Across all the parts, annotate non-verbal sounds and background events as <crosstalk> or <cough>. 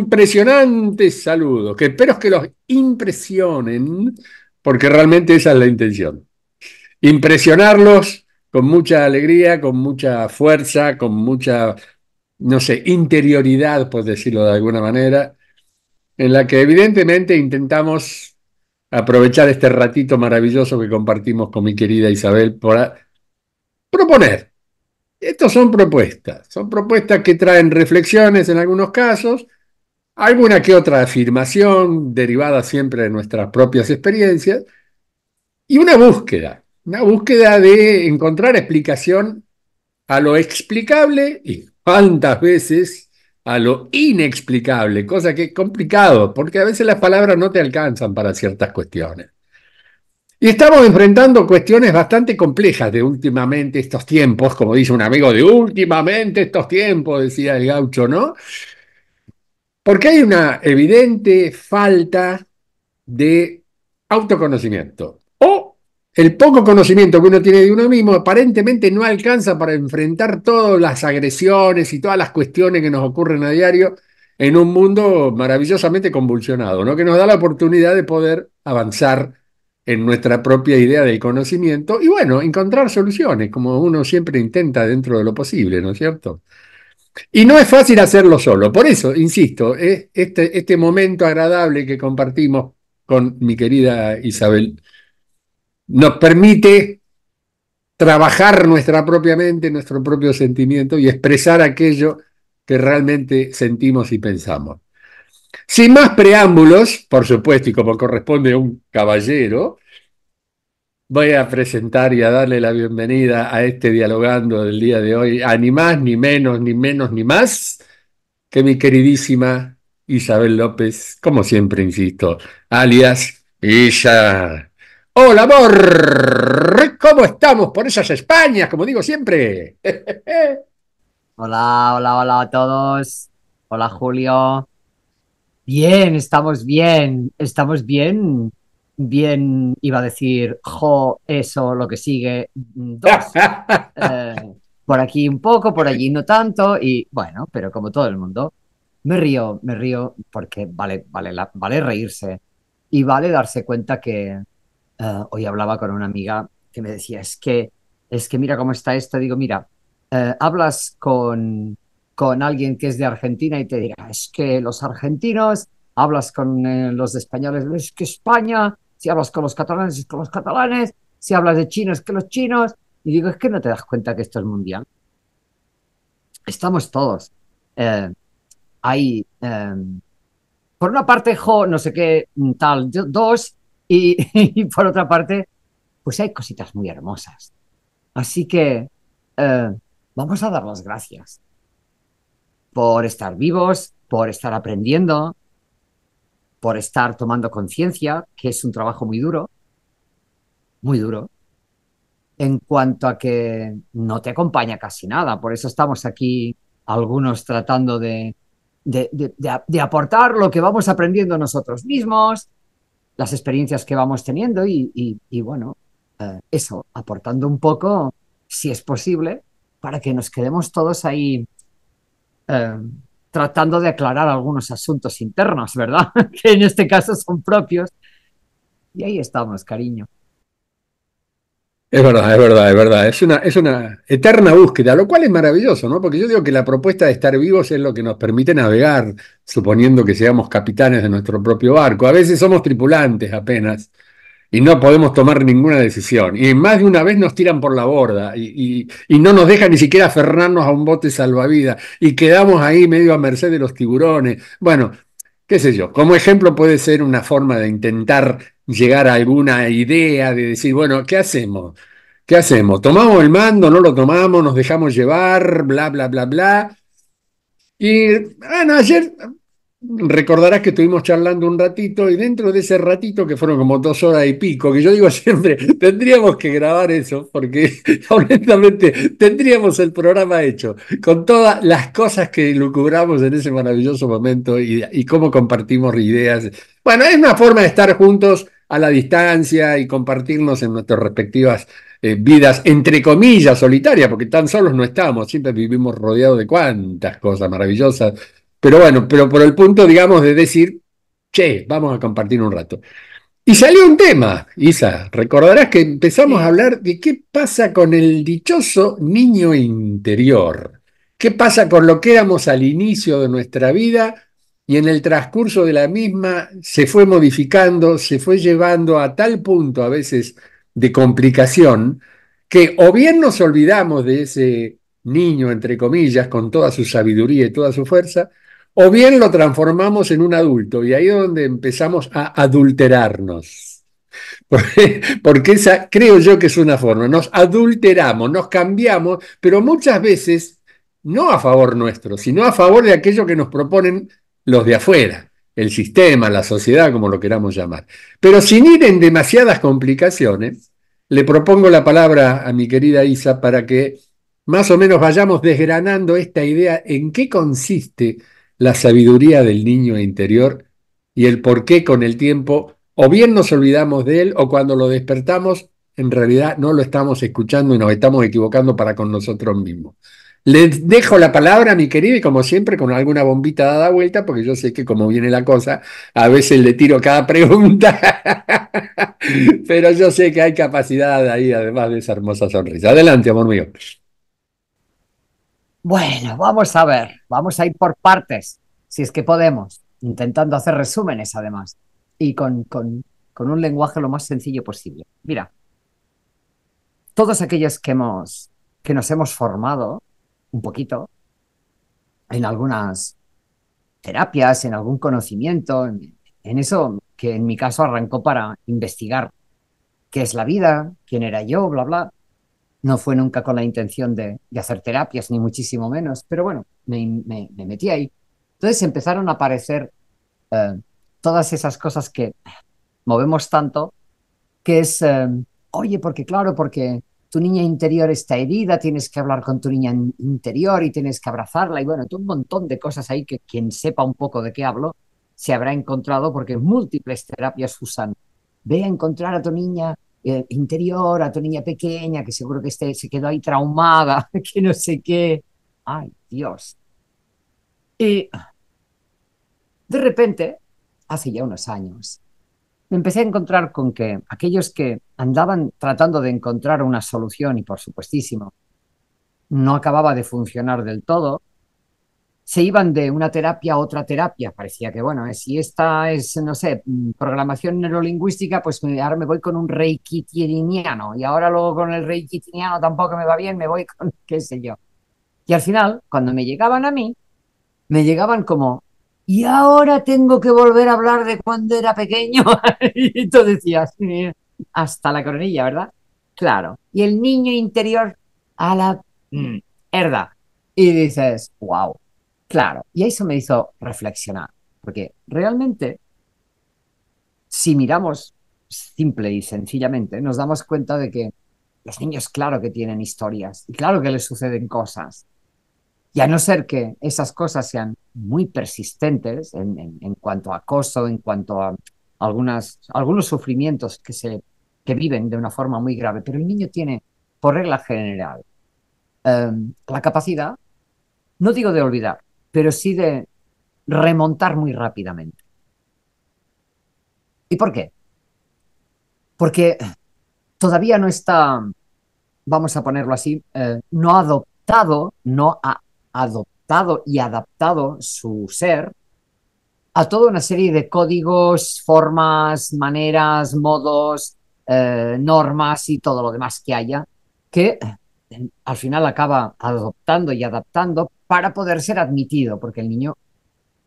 impresionantes saludos, que espero que los impresionen, porque realmente esa es la intención. Impresionarlos con mucha alegría, con mucha fuerza, con mucha, no sé, interioridad, por decirlo de alguna manera, en la que evidentemente intentamos aprovechar este ratito maravilloso que compartimos con mi querida Isabel para proponer. Estas son propuestas, son propuestas que traen reflexiones en algunos casos alguna que otra afirmación derivada siempre de nuestras propias experiencias y una búsqueda, una búsqueda de encontrar explicación a lo explicable y cuántas veces a lo inexplicable, cosa que es complicado, porque a veces las palabras no te alcanzan para ciertas cuestiones. Y estamos enfrentando cuestiones bastante complejas de últimamente estos tiempos, como dice un amigo, de últimamente estos tiempos, decía el gaucho, ¿no? Porque hay una evidente falta de autoconocimiento. O el poco conocimiento que uno tiene de uno mismo aparentemente no alcanza para enfrentar todas las agresiones y todas las cuestiones que nos ocurren a diario en un mundo maravillosamente convulsionado, ¿no? que nos da la oportunidad de poder avanzar en nuestra propia idea del conocimiento y bueno, encontrar soluciones, como uno siempre intenta dentro de lo posible, ¿no es cierto? Y no es fácil hacerlo solo. Por eso, insisto, este, este momento agradable que compartimos con mi querida Isabel nos permite trabajar nuestra propia mente, nuestro propio sentimiento y expresar aquello que realmente sentimos y pensamos. Sin más preámbulos, por supuesto, y como corresponde a un caballero, Voy a presentar y a darle la bienvenida a este dialogando del día de hoy, a ni más, ni menos, ni menos, ni más que mi queridísima Isabel López, como siempre insisto, alias ella. Hola, amor, ¿cómo estamos por esas Españas, como digo siempre? <laughs> hola, hola, hola a todos. Hola, Julio. Bien, estamos bien, estamos bien bien iba a decir jo, eso, lo que sigue, mm, dos. <laughs> Eh, por aquí un poco, por allí no tanto, y bueno, pero como todo el mundo, me río, me río porque vale, vale, vale reírse y vale darse cuenta que eh, hoy hablaba con una amiga que me decía, es que, es que mira cómo está esto, digo, mira, eh, hablas con, con alguien que es de Argentina y te diga, es que los argentinos, hablas con los españoles, es que España si hablas con los catalanes es con los catalanes, si hablas de chinos es que los chinos, y digo, es que no te das cuenta que esto es mundial. Estamos todos. hay, eh, eh, por una parte, no sé qué, mm, tal, dos, <laughs> y, por otra parte, pues hay cositas muy hermosas. Así que eh, vamos a dar las gracias por estar vivos, por estar aprendiendo, por estar tomando conciencia, que es un trabajo muy duro, muy duro, en cuanto a que no te acompaña casi nada. Por eso estamos aquí algunos tratando de, de, aportar lo que vamos aprendiendo nosotros mismos, las experiencias que vamos teniendo y, bueno, eh, eso, aportando un poco, si es posible, para que nos quedemos todos ahí. Eh, tratando de aclarar algunos asuntos internos, ¿verdad? <laughs> que en este caso son propios. Y ahí estamos, cariño. Es verdad, es verdad, es verdad. Es una, es una eterna búsqueda, lo cual es maravilloso, ¿no? Porque yo digo que la propuesta de estar vivos es lo que nos permite navegar, suponiendo que seamos capitanes de nuestro propio barco. A veces somos tripulantes apenas, y no podemos tomar ninguna decisión. Y más de una vez nos tiran por la borda y, no nos dejan ni siquiera aferrarnos a un bote salvavidas y quedamos ahí medio a merced de los tiburones. Bueno, qué sé yo, como ejemplo puede ser una forma de intentar llegar a alguna idea, de decir, bueno, ¿qué hacemos? ¿Qué hacemos? ¿Tomamos el mando? ¿No lo tomamos? ¿Nos dejamos llevar? Bla, bla, bla, bla. Y bueno, ayer recordarás que estuvimos charlando un ratito y dentro de ese ratito, que fueron como dos horas y pico, que yo digo <laughs> siempre, tendríamos que grabar eso, porque <laughs> honestamente tendríamos el programa hecho, con todas las cosas que lucubramos en ese maravilloso momento y, cómo compartimos ideas. Bueno, es una forma de estar juntos a la distancia y compartirnos en nuestras respectivas eh, vidas, entre comillas, solitarias, porque tan solos no estamos, siempre vivimos rodeados de cuantas cosas maravillosas pero bueno, pero por el punto, digamos, de decir, che, vamos a compartir un rato. Y salió un tema, Isa, recordarás que empezamos a hablar de qué pasa con el dichoso niño interior, qué pasa con lo que éramos al inicio de nuestra vida y en el transcurso de la misma se fue modificando, se fue llevando a tal punto a veces de complicación que o bien nos olvidamos de ese niño, entre comillas, con toda su sabiduría y toda su fuerza, o bien lo transformamos en un adulto, y ahí es donde empezamos a adulterarnos. <laughs> Porque, esa creo yo que es una forma, nos adulteramos, nos cambiamos, pero muchas veces no a favor nuestro, sino a favor de aquello que nos proponen los de afuera, el sistema, la sociedad, como lo queramos llamar. Pero sin ir en demasiadas complicaciones, le propongo la palabra a mi querida Isa para que más o menos vayamos desgranando esta idea en qué consiste la sabiduría del niño interior y el por qué con el tiempo, o bien nos olvidamos de él o cuando lo despertamos, en realidad no lo estamos escuchando y nos estamos equivocando para con nosotros mismos. Les dejo la palabra, mi querido, y como siempre, con alguna bombita dada vuelta, porque yo sé que como viene la cosa, a veces le tiro cada <laughs> pregunta, pero yo sé que hay capacidad ahí, además de esa hermosa sonrisa. Adelante, amor mío. Bueno, vamos a ver, vamos a ir por partes, si es que podemos, intentando hacer resúmenes además, y con, con, con un lenguaje lo más sencillo posible. Mira, todos aquellos que, hemos, que nos hemos formado un poquito en algunas terapias, en algún conocimiento, en eso que en mi caso arrancó para investigar qué es la vida, quién era yo, bla, bla, no fue nunca con la intención de, hacer terapias, ni muchísimo menos, pero bueno, me, metí ahí. Entonces empezaron a aparecer eh, todas esas cosas que movemos tanto, que es, eh, oye, porque claro, porque tu niña interior está herida, tienes que hablar con tu niña interior y tienes que abrazarla y bueno, un montón de cosas ahí que quien sepa un poco de qué hablo se habrá encontrado porque múltiples terapias usan. Ve a encontrar a tu niña eh, interior, a tu niña pequeña, que seguro que esté se quedó ahí traumada, <laughs> que no sé qué. Ay, Dios. Y de repente, hace ya unos años, me empecé a encontrar con que aquellos que andaban tratando de encontrar una solución, y por supuestísimo, no acababa de funcionar del todo, se iban de una terapia a otra terapia. Parecía que, bueno, eh, si esta es, no sé, mm, programación neurolingüística, pues ahora me voy con un reiki y ahora luego con el reiki tampoco me va bien, me voy <laughs> con qué sé yo. Y al final, cuando me llegaban a mí, me llegaban como, y ahora tengo que volver a hablar de cuando era pequeño. <laughs> y tú decías, hasta la coronilla, ¿verdad? Claro. Y el niño interior a la herda. Mm. Y dices, wow, Claro, y eso me hizo reflexionar, porque realmente, si miramos simple y sencillamente, nos damos cuenta de que los niños claro que tienen historias y claro que les suceden cosas. Y a no ser que esas cosas sean muy persistentes en, cuanto a acoso, en cuanto a algunas, algunos sufrimientos que, se, viven de una forma muy grave, pero el niño tiene, por regla general, em, la capacidad, no digo de olvidar, pero sí de remontar muy rápidamente. ¿Y por qué? Porque todavía no está, vamos a ponerlo así, eh, no ha adoptado, no ha adoptado y adaptado su ser a toda una serie de códigos, formas, maneras, modos, eh, normas y todo lo demás que haya, que eh, al final acaba adoptando y adaptando para poder ser admitido, porque el niño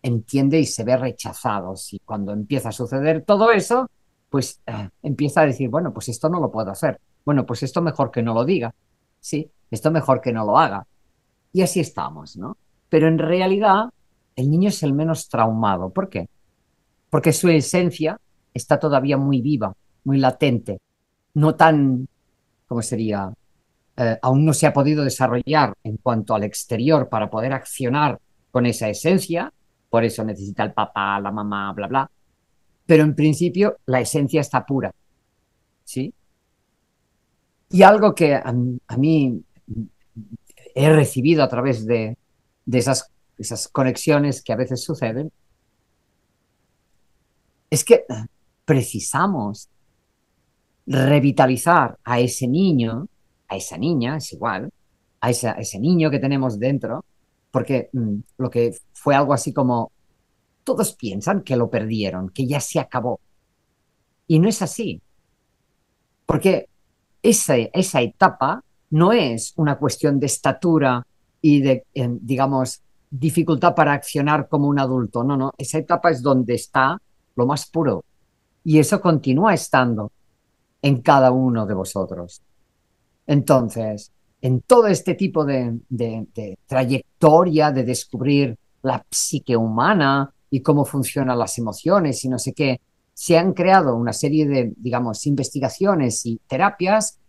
entiende y se ve rechazado. Y cuando empieza a suceder todo eso, pues eh, empieza a decir, bueno, pues esto no lo puedo hacer. Bueno, pues esto mejor que no lo diga. Sí, esto mejor que no lo haga. Y así estamos, ¿no? Pero en realidad el niño es el menos traumado. ¿Por qué? Porque su esencia está todavía muy viva, muy latente, no tan, como sería? Eh, aún no se ha podido desarrollar en cuanto al exterior para poder accionar con esa esencia, por eso necesita el papá, la mamá, bla, bla. Pero en principio la esencia está pura. ¿Sí? Y algo que a, mí he recibido a través de, de esas, esas conexiones que a veces suceden es que precisamos revitalizar a ese niño a esa niña, es igual, a, ese niño que tenemos dentro, porque mm, lo que fue algo así como, todos piensan que lo perdieron, que ya se acabó. Y no es así, porque esa, esa etapa no es una cuestión de estatura y de, em, digamos, dificultad para accionar como un adulto. No, no, esa etapa es donde está lo más puro. Y eso continúa estando en cada uno de vosotros. Entonces, en todo este tipo de, trayectoria de descubrir la psique humana y cómo funcionan las emociones y no sé qué, se han creado una serie de, digamos, investigaciones y terapias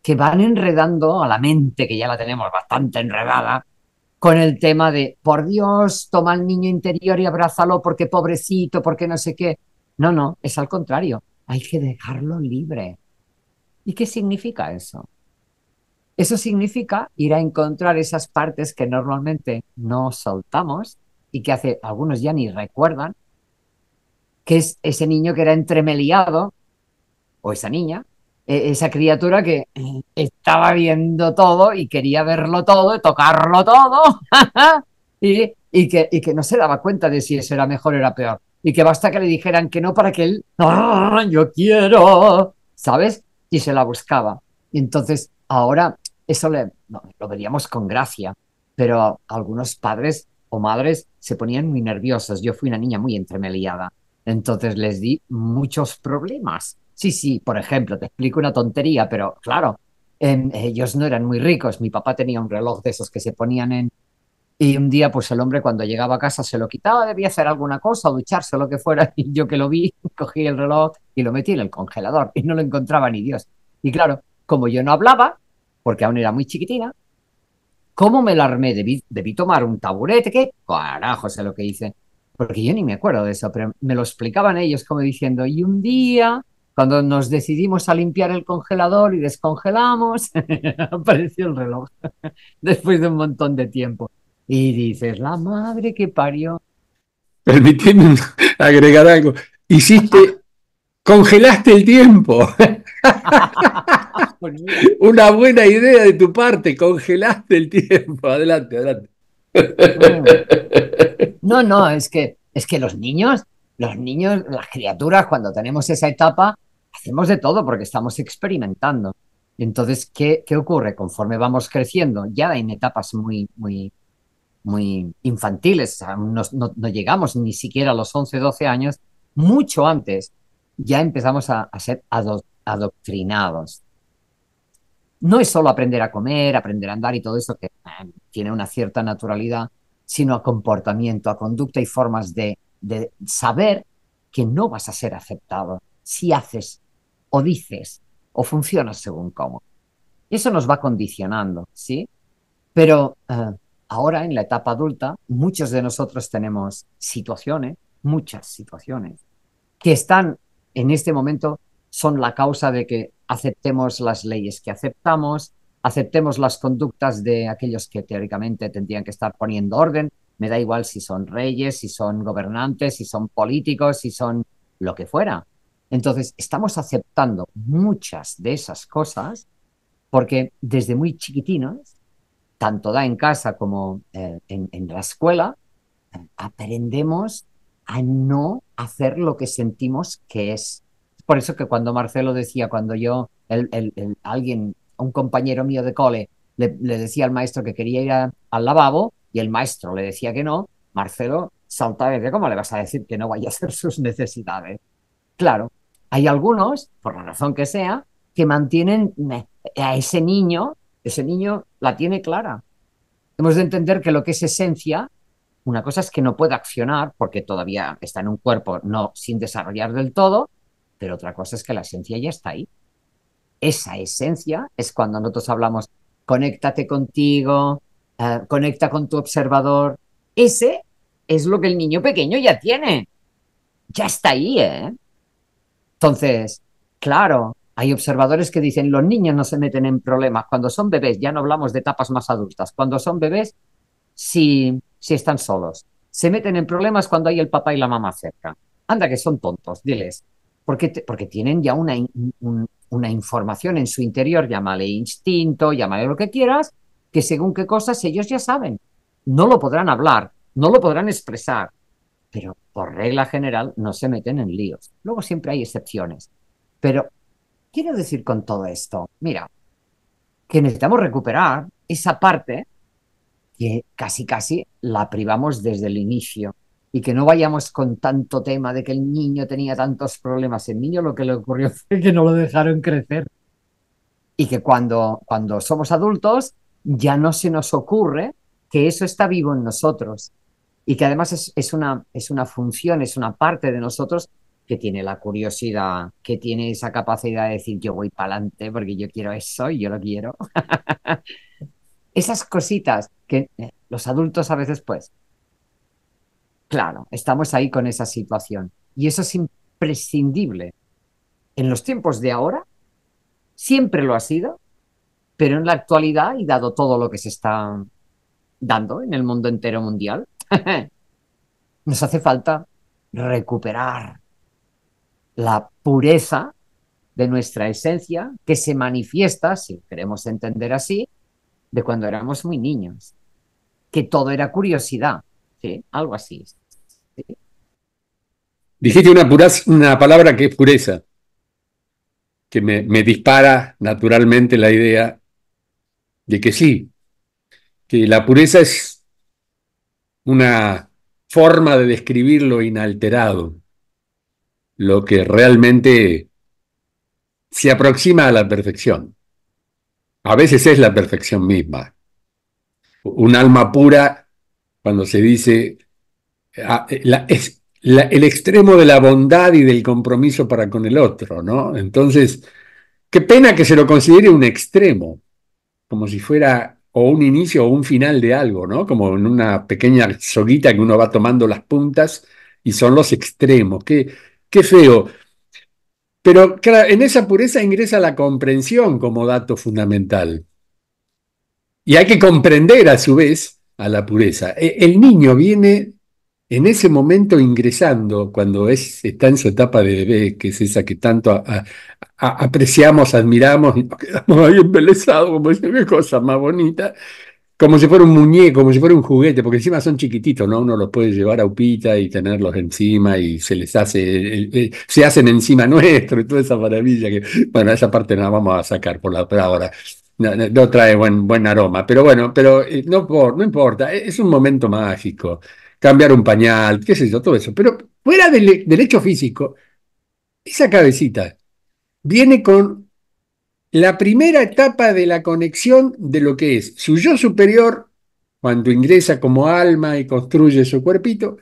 que van enredando a la mente, que ya la tenemos bastante enredada, con el tema de, por Dios, toma al niño interior y abrázalo porque pobrecito, porque no sé qué. No, no, es al contrario, hay que dejarlo libre. ¿Y qué significa eso? Eso significa ir a encontrar esas partes que normalmente no soltamos y que hace algunos ya ni recuerdan, que es ese niño que era entremeliado, o esa niña, e, esa criatura que estaba viendo todo y quería verlo todo, tocarlo todo, <laughs> y, que, que no se daba cuenta de si eso era mejor o era peor. Y que basta que le dijeran que no para que él, yo quiero, ¿sabes? Y se la buscaba. Y entonces ahora eso le, lo veríamos con gracia, pero algunos padres o madres se ponían muy nerviosos. Yo fui una niña muy entremeliada, entonces les di muchos problemas. Sí, sí, por ejemplo, te explico una tontería, pero claro, ellos no eran muy ricos. Mi papá tenía un reloj de esos que se ponían en... Y un día, pues el hombre cuando llegaba a casa se lo quitaba, debía hacer alguna cosa, ducharse o lo que fuera. Y yo que lo vi, <laughs> cogí el reloj y lo metí en el congelador y no lo encontraba ni Dios. Y claro, como yo no hablaba, porque aún era muy chiquitina. ¿Cómo me la armé? Debí, tomar un taburete, ¿qué? Carajo, sé lo que hice. Porque yo ni me acuerdo de eso, pero me lo explicaban ellos como diciendo, y un día, cuando nos decidimos a limpiar el congelador y descongelamos, <laughs> apareció el reloj <laughs> después de un montón de tiempo. Y dices, la madre que parió. Permíteme <laughs> agregar algo. Hiciste, congelaste el tiempo. <laughs> Una buena idea de tu parte, congelaste el tiempo. Adelante, adelante. No, no, es que, es que los niños, los niños, las criaturas, cuando tenemos esa etapa, hacemos de todo porque estamos experimentando. Entonces, ¿qué, qué ocurre? Conforme vamos creciendo, ya en etapas muy, muy, muy infantiles, no, llegamos ni siquiera a los 11, 12 años, mucho antes ya empezamos a, a ser adultos adoctrinados. No es solo aprender a comer, aprender a andar y todo eso que eh, tiene una cierta naturalidad, sino a comportamiento, a conducta y formas de, saber que no vas a ser aceptado si haces o dices o funcionas según cómo. eso nos va condicionando, ¿sí? Pero eh, ahora en la etapa adulta, muchos de nosotros tenemos situaciones, muchas situaciones, que están en este momento son la causa de que aceptemos las leyes que aceptamos, aceptemos las conductas de aquellos que teóricamente tendrían que estar poniendo orden. Me da igual si son reyes, si son gobernantes, si son políticos, si son lo que fuera. Entonces, estamos aceptando muchas de esas cosas porque desde muy chiquitinos, tanto da en casa como eh, en la escuela, aprendemos a no hacer lo que sentimos que es por eso que cuando Marcelo decía, cuando yo, el, alguien, un compañero mío de cole, le, decía al maestro que quería ir al lavabo y el maestro le decía que no, Marcelo saltaba y decía, ¿cómo le vas a decir que no vaya a hacer <laughs> sus necesidades? Claro, hay algunos, por la razón que sea, que mantienen a ese niño, ese niño la tiene clara. Hemos de entender que lo que es esencia una cosa es que no puede accionar porque todavía está en un cuerpo no sin desarrollar del todo, pero otra cosa es que la esencia ya está ahí. Esa esencia es cuando nosotros hablamos, conéctate contigo, eh, conecta con tu observador. Ese es lo que el niño pequeño ya tiene. Ya está ahí, ¿eh? Entonces, claro, hay observadores que dicen, los niños no se meten en problemas. Cuando son bebés, ya no hablamos de etapas más adultas. Cuando son bebés, sí si están solos. Se meten en problemas cuando hay el papá y la mamá cerca. Anda, que son tontos, diles porque, tienen ya una, una información en su interior, llámale instinto, llámale lo que quieras, que según qué cosas ellos ya saben. No lo podrán hablar, no lo podrán expresar, pero por regla general no se meten en líos. Luego siempre hay excepciones. Pero quiero decir con todo esto, mira, que necesitamos recuperar esa parte que casi casi la privamos desde el inicio y que no vayamos con tanto tema de que el niño tenía tantos problemas. El niño lo que le ocurrió <laughs> fue que no lo dejaron crecer. Y que cuando, cuando somos adultos ya no se nos ocurre que eso está vivo en nosotros y que además es, una, es una función, es una parte de nosotros que tiene la curiosidad, que tiene esa capacidad de decir yo voy para adelante porque yo quiero eso y yo lo quiero. <laughs> Esas cositas que eh, los adultos a veces pues Claro, estamos ahí con esa situación. Y eso es imprescindible. En los tiempos de ahora, siempre lo ha sido, pero en la actualidad, y dado todo lo que se está dando en el mundo entero mundial, <laughs> nos hace falta recuperar la pureza de nuestra esencia que se manifiesta, si queremos entender así, de cuando éramos muy niños, que todo era curiosidad, ¿sí? algo así. Dijiste una, una palabra que es pureza, que me, me dispara naturalmente la idea de que sí, que la pureza es una forma de describir lo inalterado, lo que realmente se aproxima a la perfección. A veces es la perfección misma. Un alma pura, cuando se dice Ah, eh, es, el extremo de la bondad y del compromiso para con el otro, ¿no? Entonces, qué pena que se lo considere un extremo, como si fuera o un inicio o un final de algo, ¿no? Como en una pequeña soguita que uno va tomando las puntas y son los extremos. Qué, qué feo. Pero en esa pureza ingresa la comprensión como dato fundamental. Y hay que comprender a su vez a la pureza. E, el niño viene en ese momento ingresando, cuando es, está en su etapa de bebé, que es esa que tanto apreciamos, admiramos quedamos ahí embelesados, como dice, qué cosa más bonita, como si fuera un muñeco, como si fuera un juguete, porque encima son chiquititos, ¿no? Uno los puede llevar a Upita y tenerlos encima y se les hace, se hacen encima nuestro y toda esa maravilla que, bueno, esa parte no la vamos a sacar por la pero ahora. No, trae buen, buen aroma, pero bueno, pero eh, no, no importa, es un momento mágico cambiar un pañal, qué sé yo, todo eso. Pero fuera del, hecho físico, esa cabecita viene con la primera etapa de la conexión de lo que es su yo superior cuando ingresa como alma y construye su cuerpito,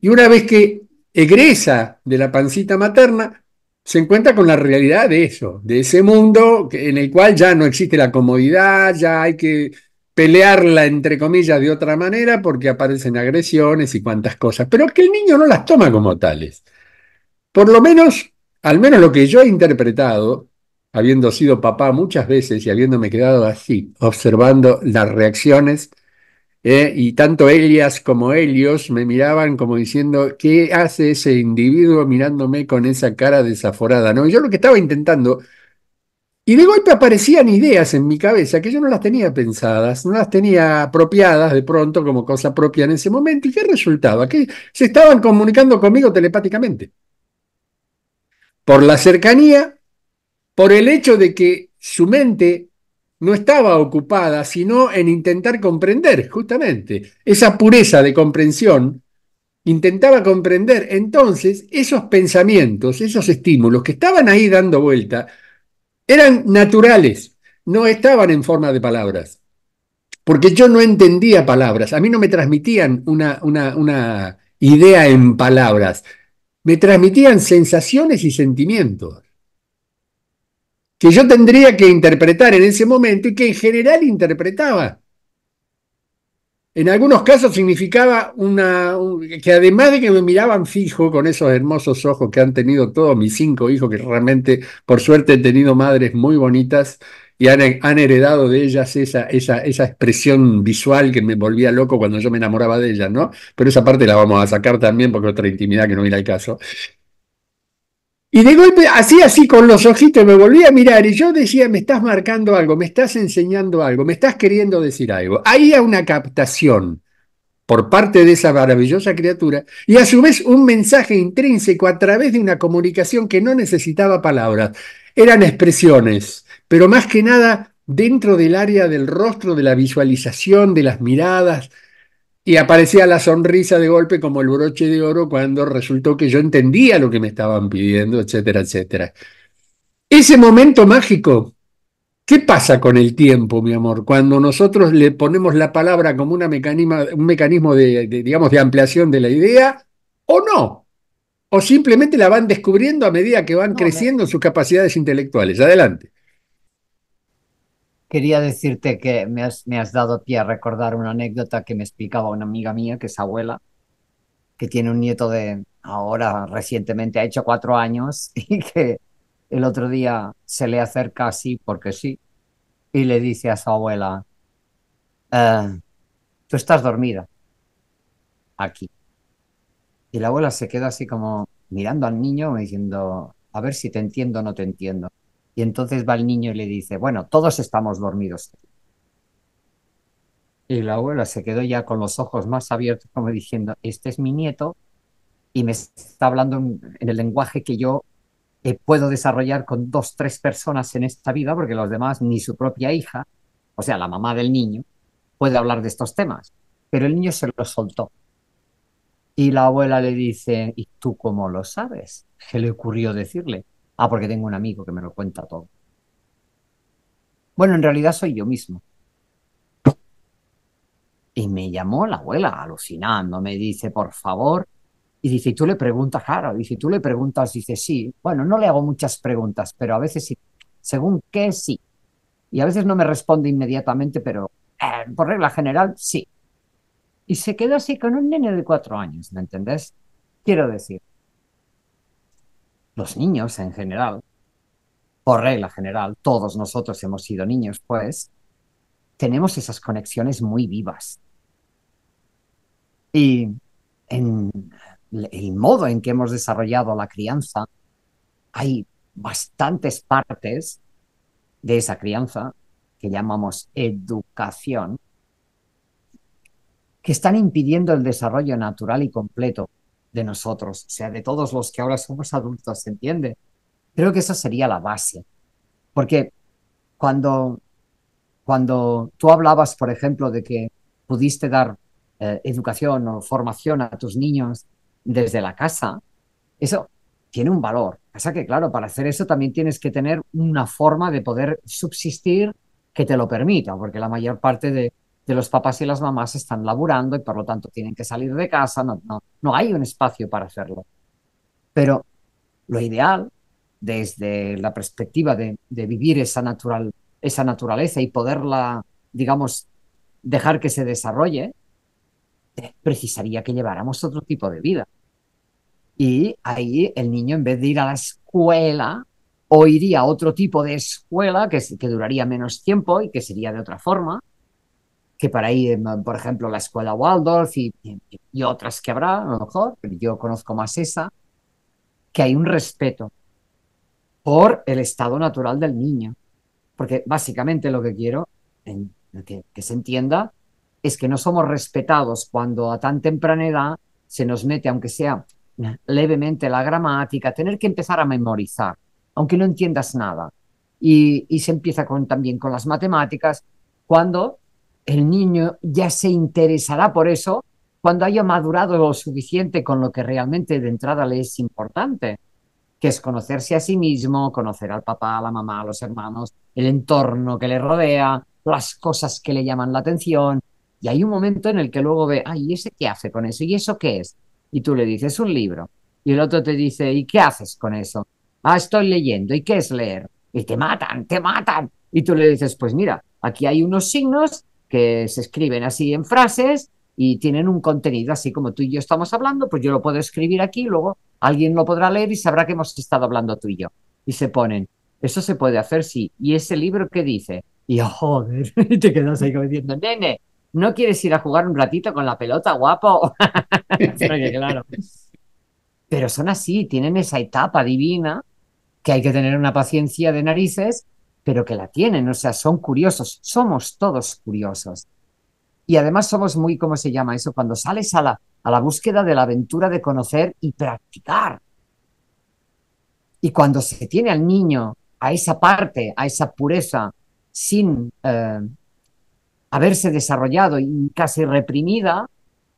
y una vez que egresa de la pancita materna, se encuentra con la realidad de eso, de ese mundo en el cual ya no existe la comodidad, ya hay que pelearla, entre comillas, de otra manera, porque aparecen agresiones y cuantas cosas, pero que el niño no las toma como tales. Por lo menos, al menos lo que yo he interpretado, habiendo sido papá muchas veces y habiéndome quedado así, observando las reacciones, eh, y tanto Elias como Helios me miraban como diciendo, ¿qué hace ese individuo mirándome con esa cara desaforada? No, yo lo que estaba intentando y de golpe aparecían ideas en mi cabeza que yo no las tenía pensadas, no las tenía apropiadas de pronto como cosa propia en ese momento. ¿Y qué resultaba? Que se estaban comunicando conmigo telepáticamente. Por la cercanía, por el hecho de que su mente no estaba ocupada sino en intentar comprender, justamente, esa pureza de comprensión intentaba comprender entonces esos pensamientos, esos estímulos que estaban ahí dando vuelta, eran naturales, no estaban en forma de palabras. Porque yo no entendía palabras, a mí no me transmitían una, una idea en palabras, me transmitían sensaciones y sentimientos que yo tendría que interpretar en ese momento y que en general interpretaba. En algunos casos significaba una, que además de que me miraban fijo con esos hermosos ojos que han tenido todos mis cinco hijos, que realmente por suerte he tenido madres muy bonitas y han, heredado de ellas esa, esa, esa, expresión visual que me volvía loco cuando yo me enamoraba de ellas, ¿no? Pero esa parte la vamos a sacar también porque otra intimidad que no mira el caso. Y de golpe, así, así, con los ojitos me volví a mirar y yo decía, me estás marcando algo, me estás enseñando algo, me estás queriendo decir algo. Ahí hay una captación por parte de esa maravillosa criatura y a su vez un mensaje intrínseco a través de una comunicación que no necesitaba palabras, eran expresiones, pero más que nada dentro del área del rostro, de la visualización, de las miradas, y aparecía la sonrisa de golpe como el broche de oro cuando resultó que yo entendía lo que me estaban pidiendo, etcétera, etcétera. Ese momento mágico, ¿qué pasa con el tiempo, mi amor? Cuando nosotros le ponemos la palabra como una mecanima, un mecanismo de, digamos, de ampliación de la idea, o no, o simplemente la van descubriendo a medida que van creciendo sus capacidades intelectuales. Adelante. Quería decirte que me has, dado pie a recordar una anécdota que me explicaba una amiga mía, que es abuela, que tiene un nieto de ahora recientemente, ha hecho cuatro años <laughs> y que el otro día se le acerca así porque sí y le dice a su abuela, eh, tú estás dormida aquí. Y la abuela se queda así como mirando al niño, diciendo, a ver si te entiendo o no te entiendo. Y entonces va el niño y le dice, bueno, todos estamos dormidos. Y la abuela se quedó ya con los ojos más abiertos, como diciendo, este es mi nieto y me está hablando en, el lenguaje que yo eh, puedo desarrollar con dos, tres personas en esta vida, porque los demás, ni su propia hija, o sea, la mamá del niño, puede hablar de estos temas. Pero el niño se lo soltó. Y la abuela le dice, ¿y tú cómo lo sabes? ¿Qué le ocurrió decirle? Ah, porque tengo un amigo que me lo cuenta todo. Bueno, en realidad soy yo mismo. Y me llamó la abuela alucinando, me dice, por favor. Y dice, tú le preguntas, claro, dice, tú le preguntas, dice, sí. Bueno, no le hago muchas preguntas, pero a veces sí, según qué, sí. Y a veces no me responde inmediatamente, pero eh, por regla general, sí. Y se quedó así con un niño de cuatro años, ¿me entendés? Quiero decir, los niños en general, por regla general, todos nosotros hemos sido niños, pues, tenemos esas conexiones muy vivas. Y en el modo en que hemos desarrollado la crianza, hay bastantes partes de esa crianza que llamamos educación, que están impidiendo el desarrollo natural y completo de nosotros, o sea, de todos los que ahora somos adultos, ¿se entiende? Creo que esa sería la base, porque cuando, cuando tú hablabas, por ejemplo, de que pudiste dar eh, educación o formación a tus niños desde la casa, eso tiene un valor. Pasa que, claro, para hacer eso también tienes que tener una forma de poder subsistir que te lo permita, porque la mayor parte de, de los papás y las mamás están laburando y por lo tanto tienen que salir de casa, no, hay un espacio para hacerlo. Pero lo ideal, desde la perspectiva de, vivir esa, natural, esa naturaleza y poderla, digamos, dejar que se desarrolle, precisaría que lleváramos otro tipo de vida. Y ahí el niño, en vez de ir a la escuela, o iría a otro tipo de escuela que duraría menos tiempo y que sería de otra forma, que para ahí, eh, por ejemplo, la escuela Waldorf y, y, otras que habrá, a lo mejor, pero yo conozco más esa, que hay un respeto por el estado natural del niño. Porque básicamente lo que quiero que, se entienda es que no somos respetados cuando a tan temprana edad se nos mete, aunque sea levemente la gramática, tener que empezar a memorizar, aunque no entiendas nada. Y, y se empieza con, también con las matemáticas, cuando el niño ya se interesará por eso cuando haya madurado lo suficiente con lo que realmente de entrada le es importante, que es conocerse a sí mismo, conocer al papá, a la mamá, a los hermanos, el entorno que le rodea, las cosas que le llaman la atención. Y hay un momento en el que luego ve, ay, ¿y ese qué hace con eso? ¿Y eso qué es? Y tú le dices un libro. Y el otro te dice, ¿y qué haces con eso? Ah, estoy leyendo. ¿Y qué es leer? Y te matan, te matan. Y tú le dices, pues mira, aquí hay unos signos que se escriben así en frases y tienen un contenido, así como tú y yo estamos hablando, pues yo lo puedo escribir aquí, luego alguien lo podrá leer y sabrá que hemos estado hablando tú y yo. Y se ponen, eso se puede hacer, sí. Y ese libro que dice, y joder, <laughs> te quedas ahí como diciendo, nene, ¿no quieres ir a jugar un ratito con la pelota, guapo? <laughs> Pero son así, tienen esa etapa divina que hay que tener una paciencia de narices pero que la tienen, o sea, son curiosos, somos todos curiosos. Y además somos muy, ¿cómo se llama eso? Cuando sales a la, búsqueda de la aventura de conocer y practicar. Y cuando se tiene al niño a esa parte, a esa pureza, sin eh, haberse desarrollado y casi reprimida,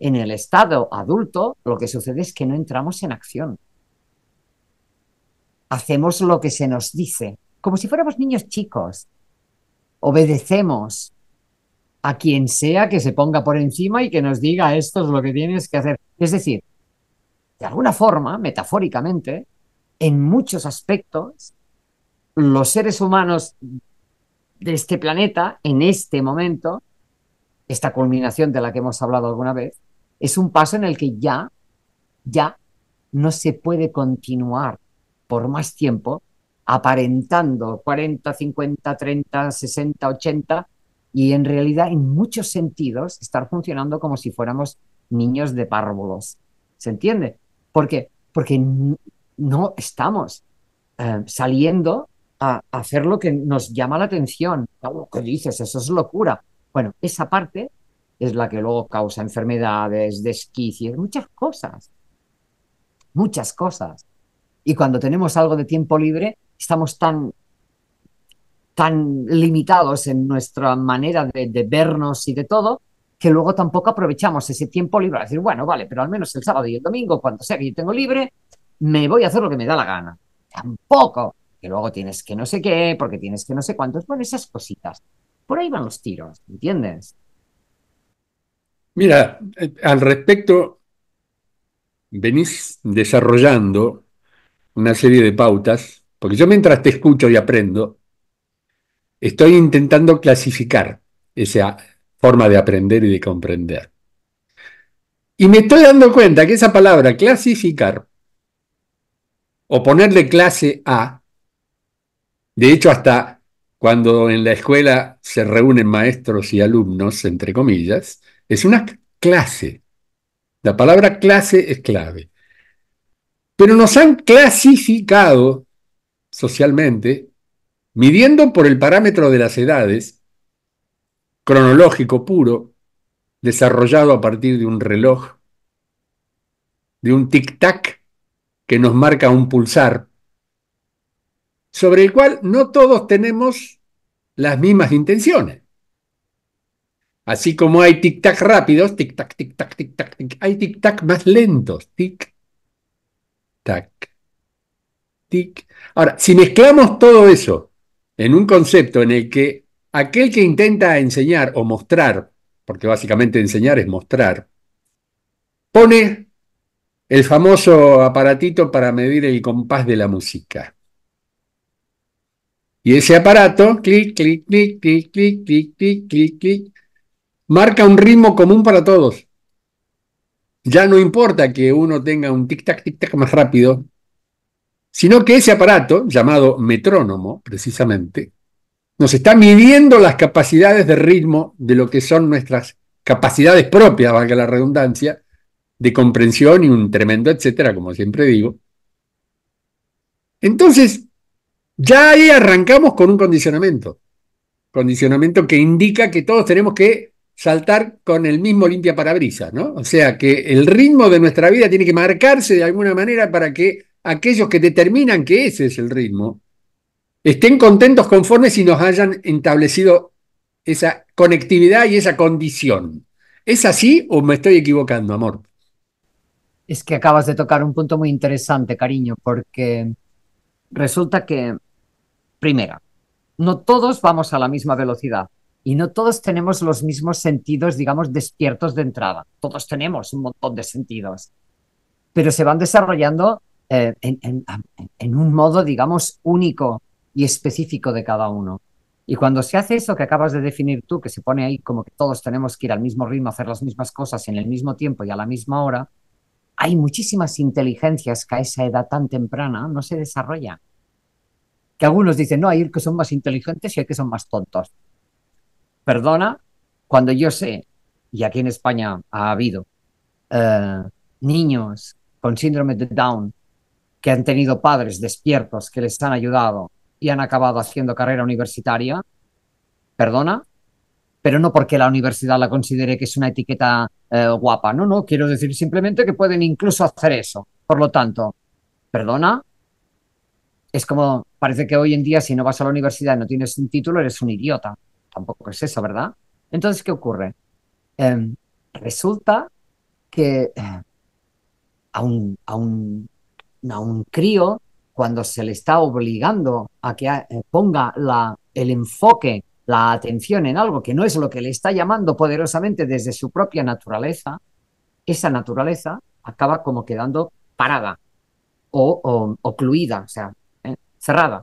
en el estado adulto lo que sucede es que no entramos en acción. Hacemos lo que se nos dice, como si fuéramos niños chicos. Obedecemos a quien sea que se ponga por encima y que nos diga esto es lo que tienes que hacer. Es decir, de alguna forma, metafóricamente, en muchos aspectos, los seres humanos de este planeta, en este momento, esta culminación de la que hemos hablado alguna vez, es un paso en el que ya, ya no se puede continuar por más tiempo aparentando 40, 50, 30, 60, 80 y en realidad en muchos sentidos estar funcionando como si fuéramos niños de párvulos. ¿Se entiende? ¿Por qué? Porque no estamos eh, saliendo a hacer lo que nos llama la atención. Lo que dices, eso es locura. Bueno, esa parte es la que luego causa enfermedades, desquicios, muchas cosas. Muchas cosas. Y cuando tenemos algo de tiempo libre, estamos tan, tan limitados en nuestra manera de, vernos y de todo, que luego tampoco aprovechamos ese tiempo libre. para decir, bueno, vale, pero al menos el sábado y el domingo, cuando sea que yo tengo libre, me voy a hacer lo que me da la gana. Tampoco, que luego tienes que no sé qué, porque tienes que no sé cuántos. Bueno, esas cositas. Por ahí van los tiros, ¿entiendes? Mira, eh, al respecto, venís desarrollando una serie de pautas porque yo mientras te escucho y aprendo, estoy intentando clasificar esa forma de aprender y de comprender. Y me estoy dando cuenta que esa palabra clasificar o ponerle clase a, de hecho hasta cuando en la escuela se reúnen maestros y alumnos, entre comillas, es una clase. La palabra clase es clave. Pero nos han clasificado socialmente, midiendo por el parámetro de las edades, cronológico puro, desarrollado a partir de un reloj, de un tic-tac que nos marca un pulsar, sobre el cual no todos tenemos las mismas intenciones. Así como hay tic-tac rápidos, tic-tac, tic-tac, tic-tac, tic, hay tic-tac más lentos, tic-tac. Ahora, si mezclamos todo eso en un concepto en el que aquel que intenta enseñar o mostrar, porque básicamente enseñar es mostrar, pone el famoso aparatito para medir el compás de la música. Y ese aparato, clic, clic, clic, clic, clic, clic, clic, clic, clic, marca un ritmo común para todos. Ya no importa que uno tenga un tic-tac, tic-tac más rápido, sino que ese aparato, llamado metrónomo precisamente, nos está midiendo las capacidades de ritmo de lo que son nuestras capacidades propias, valga la redundancia, de comprensión y un tremendo etcétera, como siempre digo. Entonces, ya ahí arrancamos con un condicionamiento, condicionamiento que indica que todos tenemos que saltar con el mismo limpia parabrisas, ¿no? O sea, que el ritmo de nuestra vida tiene que marcarse de alguna manera para que aquellos que determinan que ese es el ritmo, estén contentos conforme si nos hayan establecido esa conectividad y esa condición. ¿Es así o me estoy equivocando, amor? Es que acabas de tocar un punto muy interesante, cariño, porque resulta que, primera, no todos vamos a la misma velocidad y no todos tenemos los mismos sentidos, digamos, despiertos de entrada. Todos tenemos un montón de sentidos, pero se van desarrollando eh, en, un modo, digamos, único y específico de cada uno. Y cuando se hace eso que acabas de definir tú, que se pone ahí como que todos tenemos que ir al mismo ritmo, hacer las mismas cosas en el mismo tiempo y a la misma hora, hay muchísimas inteligencias que a esa edad tan temprana no se desarrollan. Que algunos dicen, no, hay que son más inteligentes y hay que son más tontos. Perdona, cuando yo sé, y aquí en España ha habido, eh, niños con síndrome de Down que han tenido padres despiertos que les han ayudado y han acabado haciendo carrera universitaria, perdona, pero no porque la universidad la considere que es una etiqueta eh, guapa, no, no, quiero decir simplemente que pueden incluso hacer eso. Por lo tanto, perdona, es como, parece que hoy en día si no vas a la universidad y no tienes un título, eres un idiota. Tampoco es eso, ¿verdad? Entonces, ¿qué ocurre? Em, resulta que a eh, a un a un crío, cuando se le está obligando a que eh, ponga el enfoque, la atención en algo que no es lo que le está llamando poderosamente desde su propia naturaleza, esa naturaleza acaba como quedando parada o, ocluida, o sea, eh, cerrada.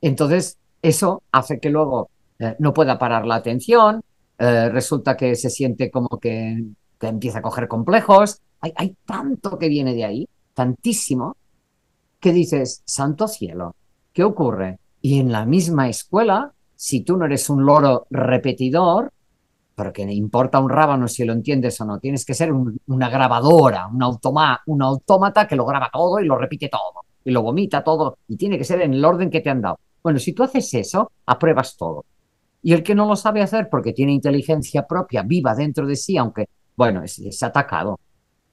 Entonces, eso hace que luego eh, no pueda parar la atención, resulta que se siente como que, empieza a coger complejos, hay, hay tanto que viene de ahí, tantísimo, Qué dices, santo cielo, ¿qué ocurre? Y en la misma escuela, si tú no eres un loro repetidor, porque importa un rábano si lo entiendes o no, tienes que ser una grabadora, un, automa, un autómata que lo graba todo y lo repite todo, y lo vomita todo, y tiene que ser en el orden que te han dado. Bueno, si tú haces eso, apruebas todo. Y el que no lo sabe hacer porque tiene inteligencia propia viva dentro de sí, aunque, bueno, es, atacado.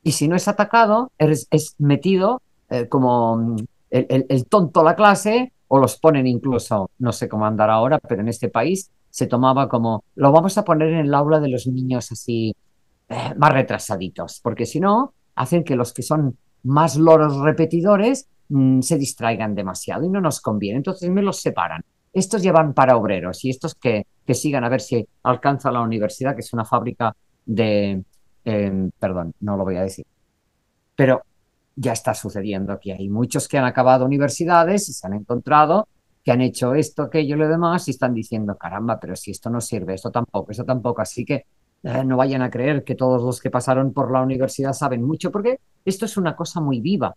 Y si no es atacado, es metido eh, como mm, el, tonto la clase, o los ponen incluso, no sé cómo andará ahora, pero en este país se tomaba como, lo vamos a poner en el aula de los niños así eh, más retrasaditos, porque si no, hacen que los que son más loros repetidores mm, se distraigan demasiado y no nos conviene. Entonces me los separan. Estos llevan para obreros y estos que, que sigan a ver si alcanza la universidad, que es una fábrica de... Em, perdón, no lo voy a decir. Pero ya está sucediendo aquí. Hay muchos que han acabado universidades y se han encontrado que han hecho esto, aquello y lo demás y están diciendo, caramba, pero si esto no sirve, esto tampoco, eso tampoco. Así que eh, no vayan a creer que todos los que pasaron por la universidad saben mucho, porque esto es una cosa muy viva.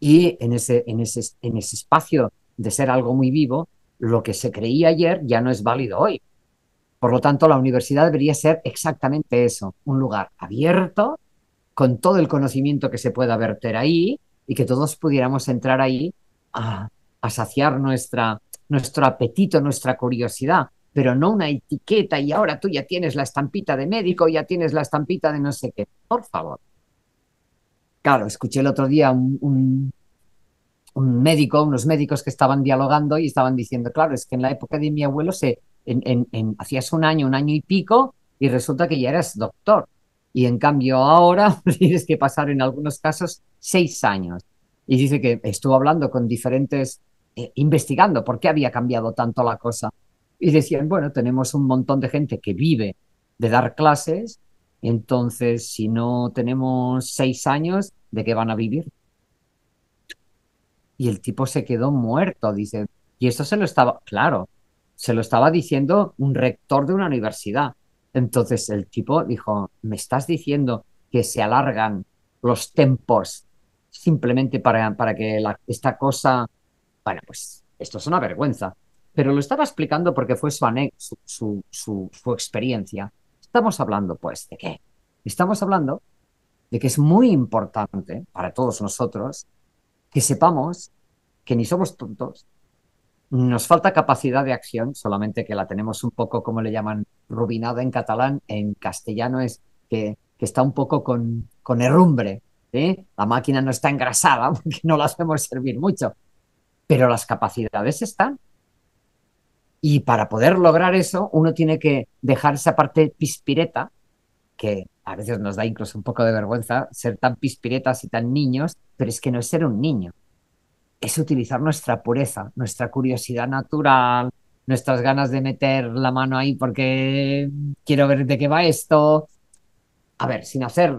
Y en ese, en ese, en ese espacio de ser algo muy vivo, lo que se creía ayer ya no es válido hoy. Por lo tanto, la universidad debería ser exactamente eso, un lugar abierto con todo el conocimiento que se pueda verter ahí y que todos pudiéramos entrar ahí a, saciar nuestra, nuestro apetito, nuestra curiosidad, pero no una etiqueta y ahora tú ya tienes la estampita de médico, ya tienes la estampita de no sé qué, por favor. Claro, escuché el otro día un, un, médico, unos médicos que estaban dialogando y estaban diciendo, claro, es que en la época de mi abuelo se, hacías un año, un año y pico, y resulta que ya eras doctor y en cambio ahora <laughs> tienes que pasar en algunos casos seis años. Y dice que estuvo hablando con diferentes, eh, investigando por qué había cambiado tanto la cosa. Y decían, bueno, tenemos un montón de gente que vive de dar clases, entonces si no tenemos seis años, ¿de qué van a vivir? Y el tipo se quedó muerto, dice. Y eso se lo estaba, claro, se lo estaba diciendo un rector de una universidad entonces el tipo dijo, ¿me estás diciendo que se alargan los tempos simplemente para, para que esta cosa... Bueno, pues esto es una vergüenza. Pero lo estaba explicando porque fue su, su experiencia. Estamos hablando, pues, ¿de qué? Estamos hablando de que es muy importante para todos nosotros que sepamos que ni somos tontos, nos falta capacidad de acción, solamente que la tenemos un poco, como le llaman, rubinada en catalán, en castellano es que, está un poco con, con herrumbre. ¿eh? La máquina no está engrasada <laughs> porque no la hacemos servir mucho, pero las capacidades están. Y para poder lograr eso, uno tiene que dejar esa parte pispireta, que a veces nos da incluso un poco de vergüenza ser tan pispiretas y tan niños, pero es que no es ser un niño, es utilizar nuestra pureza, nuestra curiosidad natural, nuestras ganas de meter la mano ahí porque quiero ver de qué va esto. A ver, sin hacer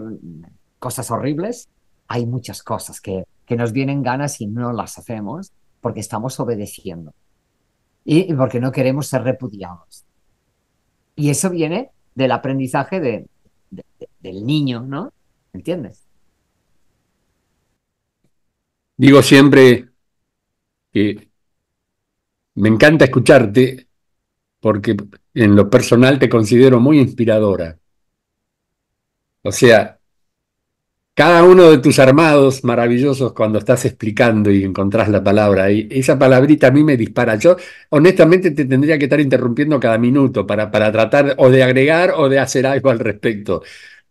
cosas horribles, hay muchas cosas que, nos vienen ganas y no las hacemos porque estamos obedeciendo y, porque no queremos ser repudiados. Y eso viene del aprendizaje del niño, ¿no? ¿Entiendes? Digo siempre, me encanta escucharte porque en lo personal te considero muy inspiradora. O sea, cada uno de tus armados maravillosos cuando estás explicando y encontrás la palabra, y esa palabrita a mí me dispara. Yo honestamente te tendría que estar interrumpiendo cada minuto para, para tratar o de agregar o de hacer algo al respecto.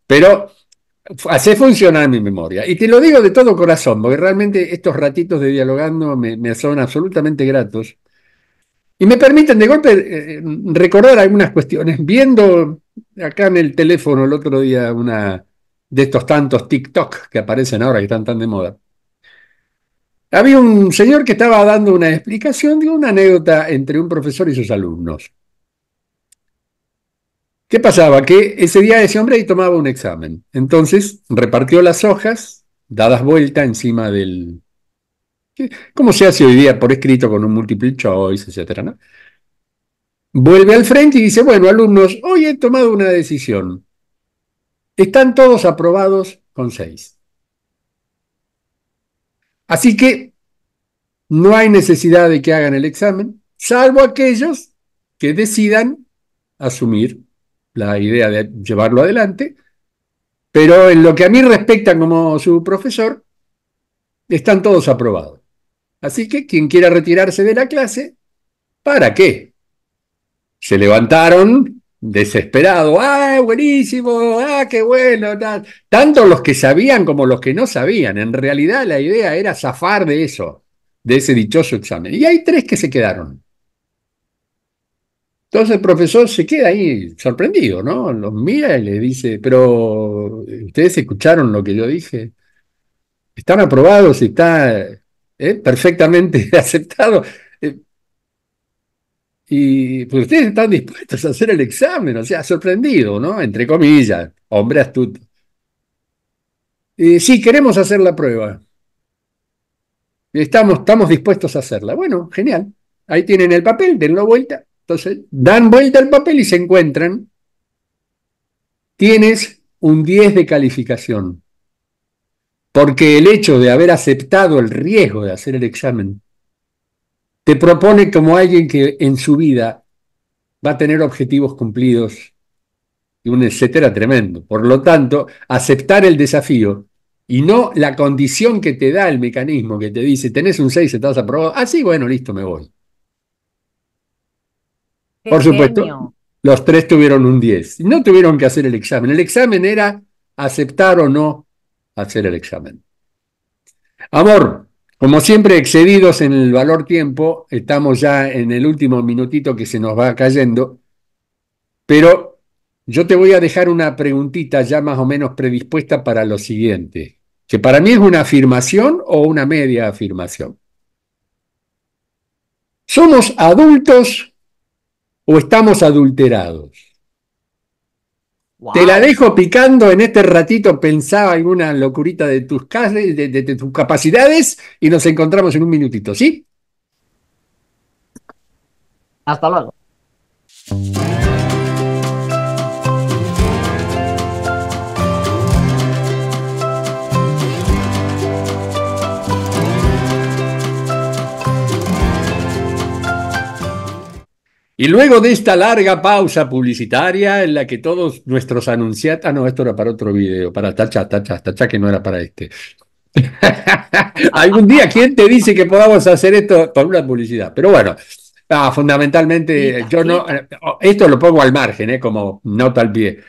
Pero hace funcionar mi memoria. Y te lo digo de todo corazón, porque realmente estos ratitos de dialogando me, son absolutamente gratos. Y me permiten de golpe eh, recordar algunas cuestiones. Viendo acá en el teléfono el otro día una de estos tantos TikTok que aparecen ahora, que están tan de moda. Había un señor que estaba dando una explicación de una anécdota entre un profesor y sus alumnos. ¿Qué pasaba? Que ese día ese hombre ahí tomaba un examen. Entonces repartió las hojas, dadas vuelta encima del... ¿Cómo se hace hoy día por escrito con un multiple choice, etcétera? Vuelve al frente y dice, bueno, alumnos, hoy he tomado una decisión. Están todos aprobados con seis. Así que no hay necesidad de que hagan el examen, salvo aquellos que decidan asumir la idea de llevarlo adelante, pero en lo que a mí respecta como su profesor, están todos aprobados. Así que quien quiera retirarse de la clase, ¿para qué? Se levantaron desesperados, ¡ah, buenísimo! ¡ah, qué bueno! Tanto los que sabían como los que no sabían. En realidad la idea era zafar de eso, de ese dichoso examen. Y hay tres que se quedaron. Entonces el profesor se queda ahí sorprendido, ¿no? Los mira y le dice, pero ustedes escucharon lo que yo dije. Están aprobados, está eh, perfectamente <laughs> aceptado. Eh, y pues ustedes están dispuestos a hacer el examen, o sea, sorprendido, ¿no? Entre comillas, hombre astuto. sí, queremos hacer la prueba. Estamos, estamos dispuestos a hacerla. Bueno, genial. Ahí tienen el papel, denlo vuelta entonces, dan vuelta al papel y se encuentran. Tienes un 10 de calificación. Porque el hecho de haber aceptado el riesgo de hacer el examen te propone como alguien que en su vida va a tener objetivos cumplidos y un etcétera tremendo. Por lo tanto, aceptar el desafío y no la condición que te da el mecanismo que te dice, tenés un 6, estás aprobado, así ah, bueno, listo, me voy. Por supuesto, los tres tuvieron un 10. No tuvieron que hacer el examen. El examen era aceptar o no hacer el examen. Amor, como siempre excedidos en el valor tiempo, estamos ya en el último minutito que se nos va cayendo, pero yo te voy a dejar una preguntita ya más o menos predispuesta para lo siguiente, que para mí es una afirmación o una media afirmación. ¿Somos adultos o estamos adulterados? Te la dejo picando en este ratito, pensaba alguna locurita de tus, de tus capacidades y nos encontramos en un minutito, ¿sí? Hasta luego. Y luego de esta larga pausa publicitaria en la que todos nuestros anunciantes... Ah, no, esto era para otro video, para tacha, tacha, tacha, que no era para este. <laughs> Algún día, ¿quién te dice que podamos hacer esto con una publicidad? Pero bueno, ah, fundamentalmente, yo no... Eh, oh, esto lo pongo al margen, eh, como no tal pie.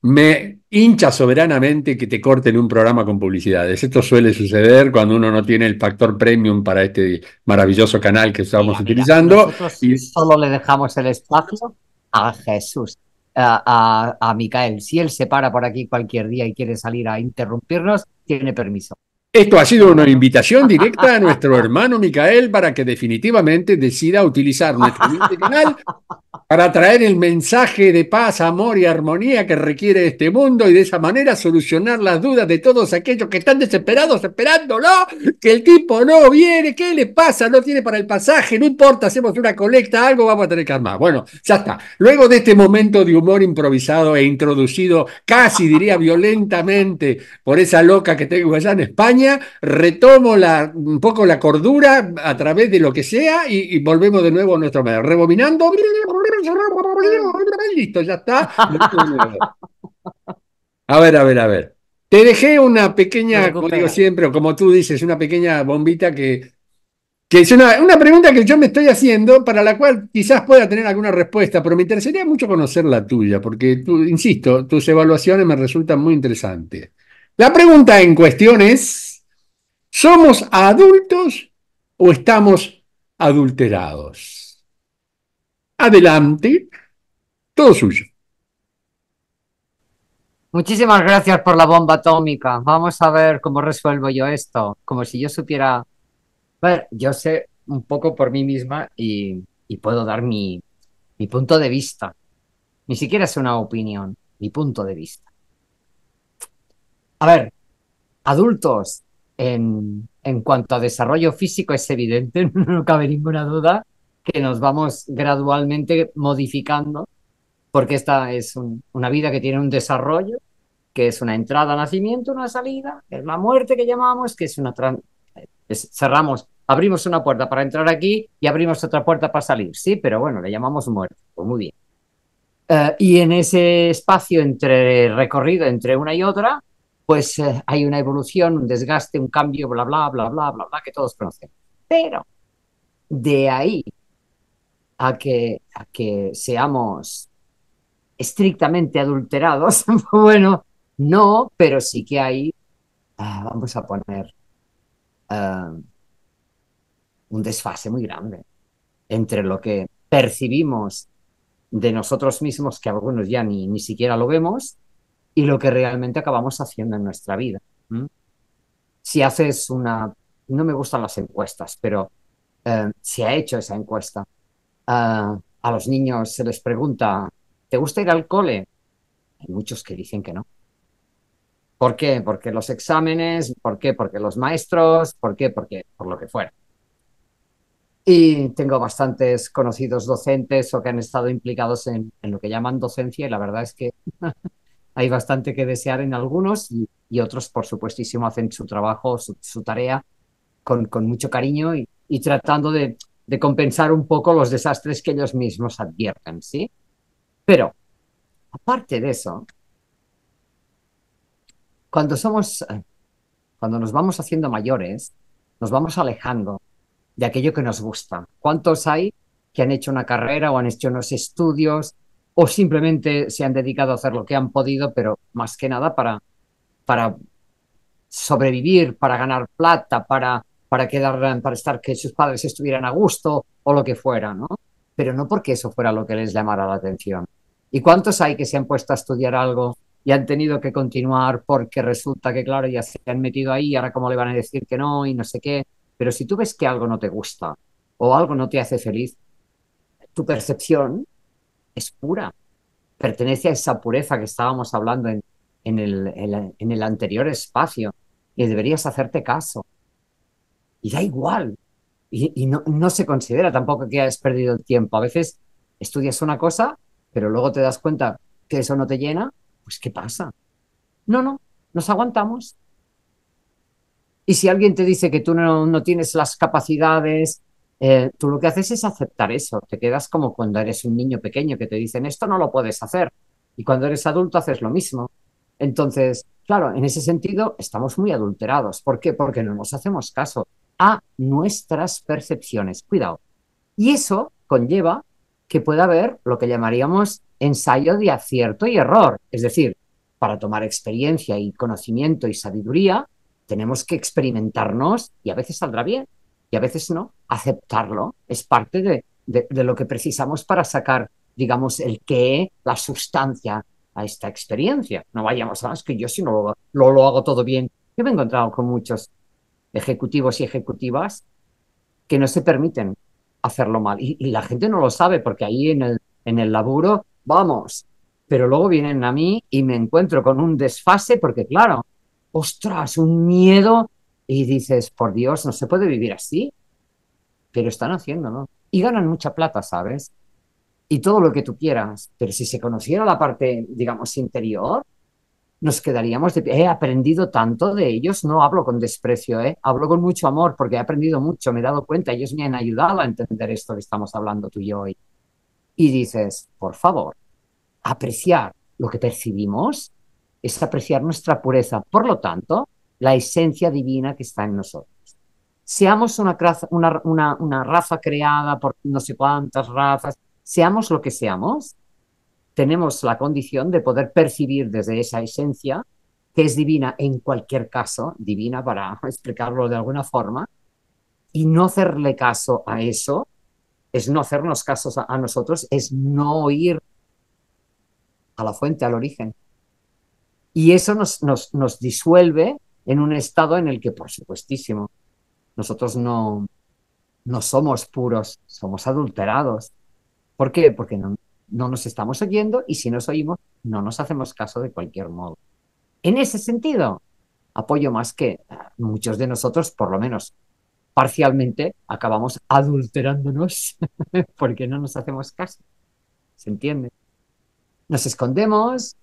Me hincha soberanamente que te corten un programa con publicidades. Esto suele suceder cuando uno no tiene el factor premium para este maravilloso canal que estamos utilizando. y solo le dejamos el espacio a Jesús, a, a, a Micael. Si él se para por aquí cualquier día y quiere salir a interrumpirnos, tiene permiso. Esto ha sido una invitación directa a nuestro hermano Micael para que definitivamente decida utilizar nuestro canal para traer el mensaje de paz, amor y armonía que requiere este mundo y de esa manera solucionar las dudas de todos aquellos que están desesperados esperándolo, que el tipo no viene, ¿qué le pasa? No tiene para el pasaje, no importa, hacemos una colecta, algo vamos a tener que armar. Bueno, ya está. Luego de este momento de humor improvisado e introducido casi, diría, violentamente por esa loca que tengo allá en España, retomo la, un poco la cordura a través de lo que sea y, volvemos de nuevo a nuestro medio. Rebobinando. Listo, ya está. <laughs> A ver, a ver, a ver. Te dejé una pequeña, como digo siempre, o como tú dices, una pequeña bombita que, que es una, una pregunta que yo me estoy haciendo, para la cual quizás pueda tener alguna respuesta, pero me interesaría mucho conocer la tuya, porque tú, insisto, tus evaluaciones me resultan muy interesantes. La pregunta en cuestión es, ¿somos adultos o estamos adulterados? adelante, todo suyo. Muchísimas gracias por la bomba atómica. Vamos a ver cómo resuelvo yo esto. Como si yo supiera. A ver, yo sé un poco por mí misma y, puedo dar mi, punto de vista. Ni siquiera es una opinión, mi punto de vista. A ver, adultos, en cuanto a desarrollo físico es evidente, <laughs> no cabe ninguna duda que nos vamos gradualmente modificando, porque esta es una vida que tiene un desarrollo, que es una entrada, nacimiento, una salida, es la muerte que llamamos, que es una... cerramos, abrimos una puerta para entrar aquí y abrimos otra puerta para salir, sí, pero bueno, le llamamos muerte, pues muy bien. Eh, y en ese espacio entre recorrido entre una y otra, pues eh, hay una evolución, un desgaste, un cambio, bla, bla, bla, bla, bla, bla, que todos conocemos... Pero de ahí a que, que seamos estrictamente adulterados, <laughs> bueno, no, pero sí que hay, ah, vamos a poner, ah, un desfase muy grande entre lo que percibimos de nosotros mismos, que algunos ya ni, ni siquiera lo vemos, y lo que realmente acabamos haciendo en nuestra vida. Si haces una, no me gustan las encuestas, pero eh, se si ha hecho esa encuesta a los niños se les pregunta, ¿te gusta ir al cole? Hay muchos que dicen que no. ¿Por qué? Porque los exámenes, ¿por qué? Porque los maestros, ¿por qué? Porque por lo que fuera. Y tengo bastantes conocidos docentes o que han estado implicados en, lo que llaman docencia y la verdad es que <laughs> hay bastante que desear en algunos y, otros, por supuestísimo, hacen su trabajo, su, tarea con, mucho cariño y tratando de, de compensar un poco los desastres que ellos mismos advierten, ¿sí? Pero, aparte de eso, cuando somos, cuando nos vamos haciendo mayores, nos vamos alejando de aquello que nos gusta. ¿Cuántos hay que han hecho una carrera o han hecho unos estudios o simplemente se han dedicado a hacer lo que han podido, pero más que nada para, para sobrevivir, para ganar plata, para para quedar, para estar que sus padres estuvieran a gusto o lo que fuera, ¿no? Pero no porque eso fuera lo que les llamara la atención. ¿Y cuántos hay que se han puesto a estudiar algo y han tenido que continuar porque resulta que, claro, ya se han metido ahí y ahora cómo le van a decir que no y no sé qué? Pero si tú ves que algo no te gusta o algo no te hace feliz, tu percepción es pura, pertenece a esa pureza que estábamos hablando en el anterior espacio y deberías hacerte caso y da igual. Y, no, se considera tampoco que has perdido el tiempo. A veces estudias una cosa, pero luego te das cuenta que eso no te llena, pues ¿qué pasa? No, no, nos aguantamos. Y si alguien te dice que tú no, tienes las capacidades, eh, tú lo que haces es aceptar eso. Te quedas como cuando eres un niño pequeño que te dicen esto no lo puedes hacer. Y cuando eres adulto haces lo mismo. Entonces, claro, en ese sentido estamos muy adulterados. ¿Por qué? Porque no nos hacemos caso a nuestras percepciones. Cuidado. Y eso conlleva que pueda haber lo que llamaríamos ensayo de acierto y error. Es decir, para tomar experiencia y conocimiento y sabiduría, tenemos que experimentarnos y a veces saldrá bien y a veces no. Aceptarlo es parte de, lo que precisamos para sacar, digamos, el qué, la sustancia a esta experiencia. No vayamos a más que yo si no lo, lo, lo hago todo bien. Yo me he encontrado con muchos ejecutivos y ejecutivas que no se permiten hacerlo mal. Y, la gente no lo sabe porque ahí en el, en el laburo, vamos, pero luego vienen a mí y me encuentro con un desfase porque claro, ostras, un miedo y dices, por Dios, no se puede vivir así, pero están haciéndolo. Y ganan mucha plata, ¿sabes? Y todo lo que tú quieras, pero si se conociera la parte, digamos, interior, nos quedaríamos de pie. He aprendido tanto de ellos, no hablo con desprecio, ¿eh? hablo con mucho amor porque he aprendido mucho, me he dado cuenta, ellos me han ayudado a entender esto que estamos hablando tú y yo hoy. Y dices, por favor, apreciar lo que percibimos es apreciar nuestra pureza, por lo tanto, la esencia divina que está en nosotros. Seamos una, una raza creada por no sé cuántas razas, seamos lo que seamos, tenemos la condición de poder percibir desde esa esencia que es divina en cualquier caso, divina para <laughs> explicarlo de alguna forma, y no hacerle caso a eso es no hacernos casos a, nosotros, es no oír a la fuente, al origen. Y eso nos, nos, disuelve en un estado en el que, por supuestísimo, nosotros no, no somos puros, somos adulterados. ¿Por qué? Porque no, no nos estamos oyendo y si nos oímos, no nos hacemos caso de cualquier modo. En ese sentido, apoyo más que eh, muchos de nosotros, por lo menos parcialmente, acabamos adulterándonos <laughs> porque no nos hacemos caso. ¿Se entiende? Nos escondemos,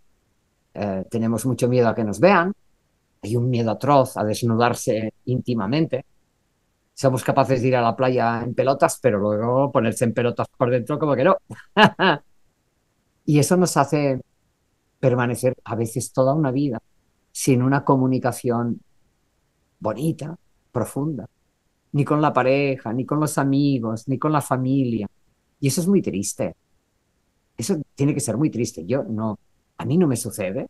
eh, tenemos mucho miedo a que nos vean, hay un miedo atroz a desnudarse íntimamente. Somos capaces de ir a la playa en pelotas, pero luego ponerse en pelotas por dentro como que no. <laughs> Y eso nos hace permanecer a veces toda una vida sin una comunicación bonita, profunda, ni con la pareja, ni con los amigos, ni con la familia. Y eso es muy triste. Eso tiene que ser muy triste. Yo no, a mí no me sucede,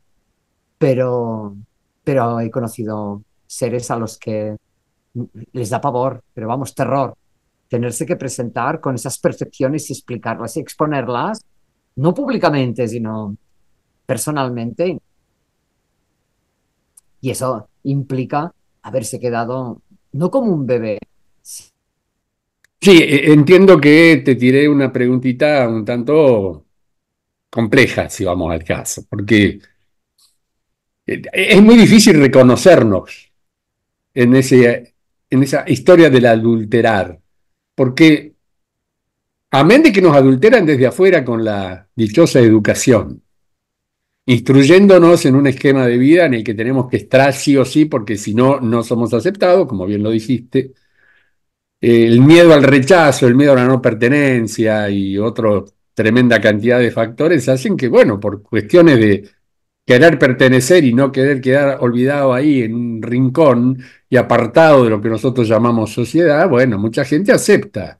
pero, pero he conocido seres a los que les da pavor, pero vamos, terror, tenerse que presentar con esas percepciones y explicarlas y exponerlas no públicamente, sino personalmente. Y eso implica haberse quedado no como un bebé. Sí, e, entiendo que te tiré una preguntita un tanto compleja, si vamos al caso, porque eh, es muy difícil reconocernos en, ese, en esa historia del adulterar, porque Amén de que nos adulteran desde afuera con la dichosa educación, instruyéndonos en un esquema de vida en el que tenemos que estar sí o sí, porque si no, no somos aceptados, como bien lo dijiste. El miedo al rechazo, el miedo a la no pertenencia y otra tremenda cantidad de factores hacen que, bueno, por cuestiones de querer pertenecer y no querer quedar olvidado ahí en un rincón y apartado de lo que nosotros llamamos sociedad, bueno, mucha gente acepta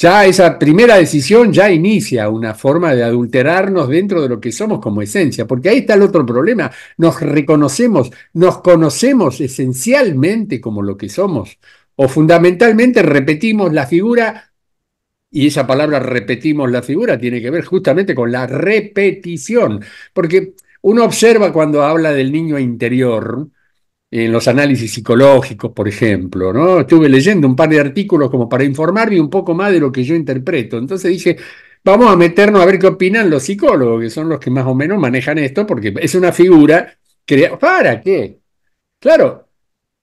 ya esa primera decisión ya inicia una forma de adulterarnos dentro de lo que somos como esencia, porque ahí está el otro problema. Nos reconocemos, nos conocemos esencialmente como lo que somos, o fundamentalmente repetimos la figura, y esa palabra repetimos la figura tiene que ver justamente con la repetición, porque uno observa cuando habla del niño interior, en los análisis psicológicos, por ejemplo, ¿no? Estuve leyendo un par de artículos como para informarme un poco más de lo que yo interpreto. Entonces dije, vamos a meternos a ver qué opinan los psicólogos, que son los que más o menos manejan esto, porque es una figura ¿Para qué? Claro,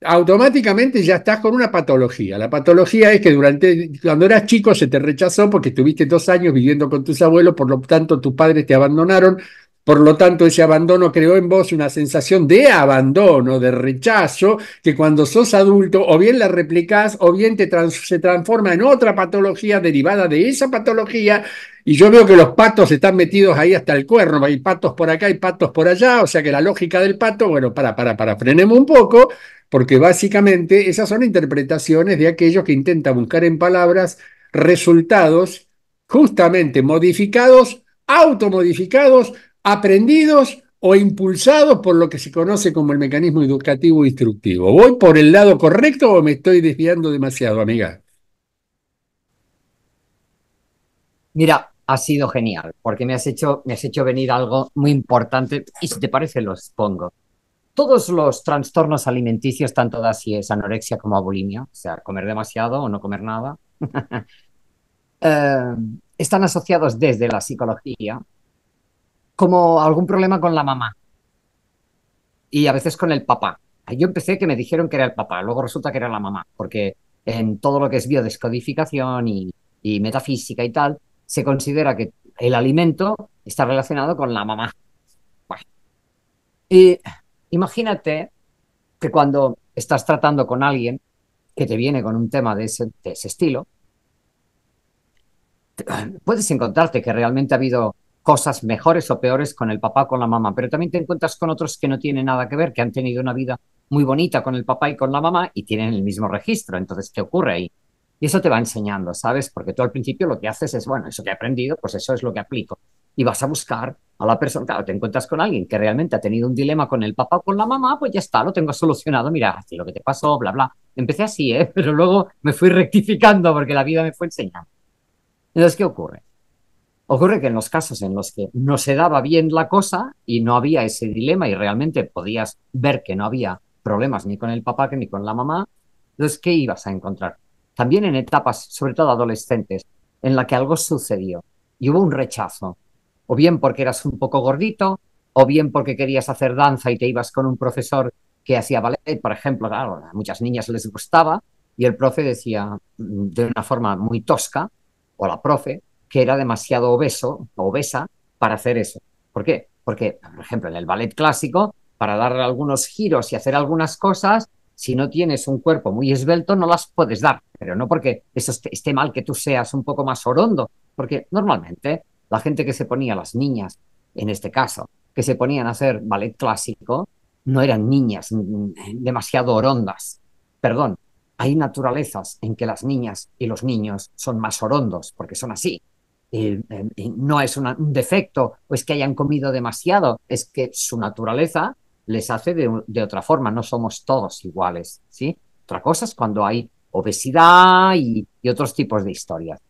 automáticamente ya estás con una patología. La patología es que durante, cuando eras chico se te rechazó porque estuviste dos años viviendo con tus abuelos, por lo tanto tus padres te abandonaron, por lo tanto, ese abandono creó en vos una sensación de abandono, de rechazo, que cuando sos adulto o bien la replicas o bien te se transforma en otra patología derivada de esa patología. Y yo veo que los patos están metidos ahí hasta el cuerno, hay patos por acá y patos por allá, o sea que la lógica del pato, bueno, para, para, para, frenemos un poco, porque básicamente esas son interpretaciones de aquellos que intentan buscar en palabras resultados justamente modificados, automodificados aprendidos o impulsados por lo que se conoce como el mecanismo educativo instructivo. ¿Voy por el lado correcto o me estoy desviando demasiado, amiga? Mira, ha sido genial, porque me has hecho, me has hecho venir algo muy importante y si te parece los pongo. Todos los trastornos alimenticios, tanto de si es anorexia como bulimia, o sea, comer demasiado o no comer nada, <laughs> eh, están asociados desde la psicología como algún problema con la mamá y a veces con el papá. Yo empecé que me dijeron que era el papá, luego resulta que era la mamá, porque en todo lo que es biodescodificación y, y metafísica y tal, se considera que el alimento está relacionado con la mamá. Y imagínate que cuando estás tratando con alguien que te viene con un tema de ese estilo, puedes encontrarte que realmente ha habido cosas mejores o peores con el papá o con la mamá, pero también te encuentras con otros que no tienen nada que ver, que han tenido una vida muy bonita con el papá y con la mamá y tienen el mismo registro. Entonces, ¿qué ocurre ahí? Y eso te va enseñando, ¿sabes? Porque tú al principio lo que haces es, bueno, eso que he aprendido, pues eso es lo que aplico. Y vas a buscar a la persona, claro, te encuentras con alguien que realmente ha tenido un dilema con el papá o con la mamá, pues ya está, lo tengo solucionado, mira, lo que te pasó, bla, bla. Empecé así, ¿eh? <laughs> Pero luego me fui rectificando porque la vida me fue enseñando. Entonces, ¿qué ocurre? Ocurre que en los casos en los que no se daba bien la cosa y no había ese dilema y realmente podías ver que no había problemas ni con el papá que ni con la mamá, entonces, pues, ¿qué ibas a encontrar? También en etapas, sobre todo adolescentes, en la que algo sucedió y hubo un rechazo, o bien porque eras un poco gordito, o bien porque querías hacer danza y te ibas con un profesor que hacía ballet, por ejemplo, claro, a muchas niñas les gustaba, y el profe decía mm, de una forma muy tosca, o la profe, que era demasiado obeso, obesa, para hacer eso. ¿Por qué? Porque, por ejemplo, en el ballet clásico, para dar algunos giros y hacer algunas cosas, si no tienes un cuerpo muy esbelto, no las puedes dar. Pero no porque eso esté, mal que tú seas un poco más orondo, porque normalmente la gente que se ponía, las niñas, en este caso, que se ponían a hacer ballet clásico, no eran niñas mm, mm, demasiado orondas. Perdón, hay naturalezas en que las niñas y los niños son más orondos, porque son así. Eh, eh, eh, no es un defecto o es que hayan comido demasiado, es que su naturaleza les hace de, otra forma, no somos todos iguales, ¿sí? Otra cosa es cuando hay obesidad y, otros tipos de historias.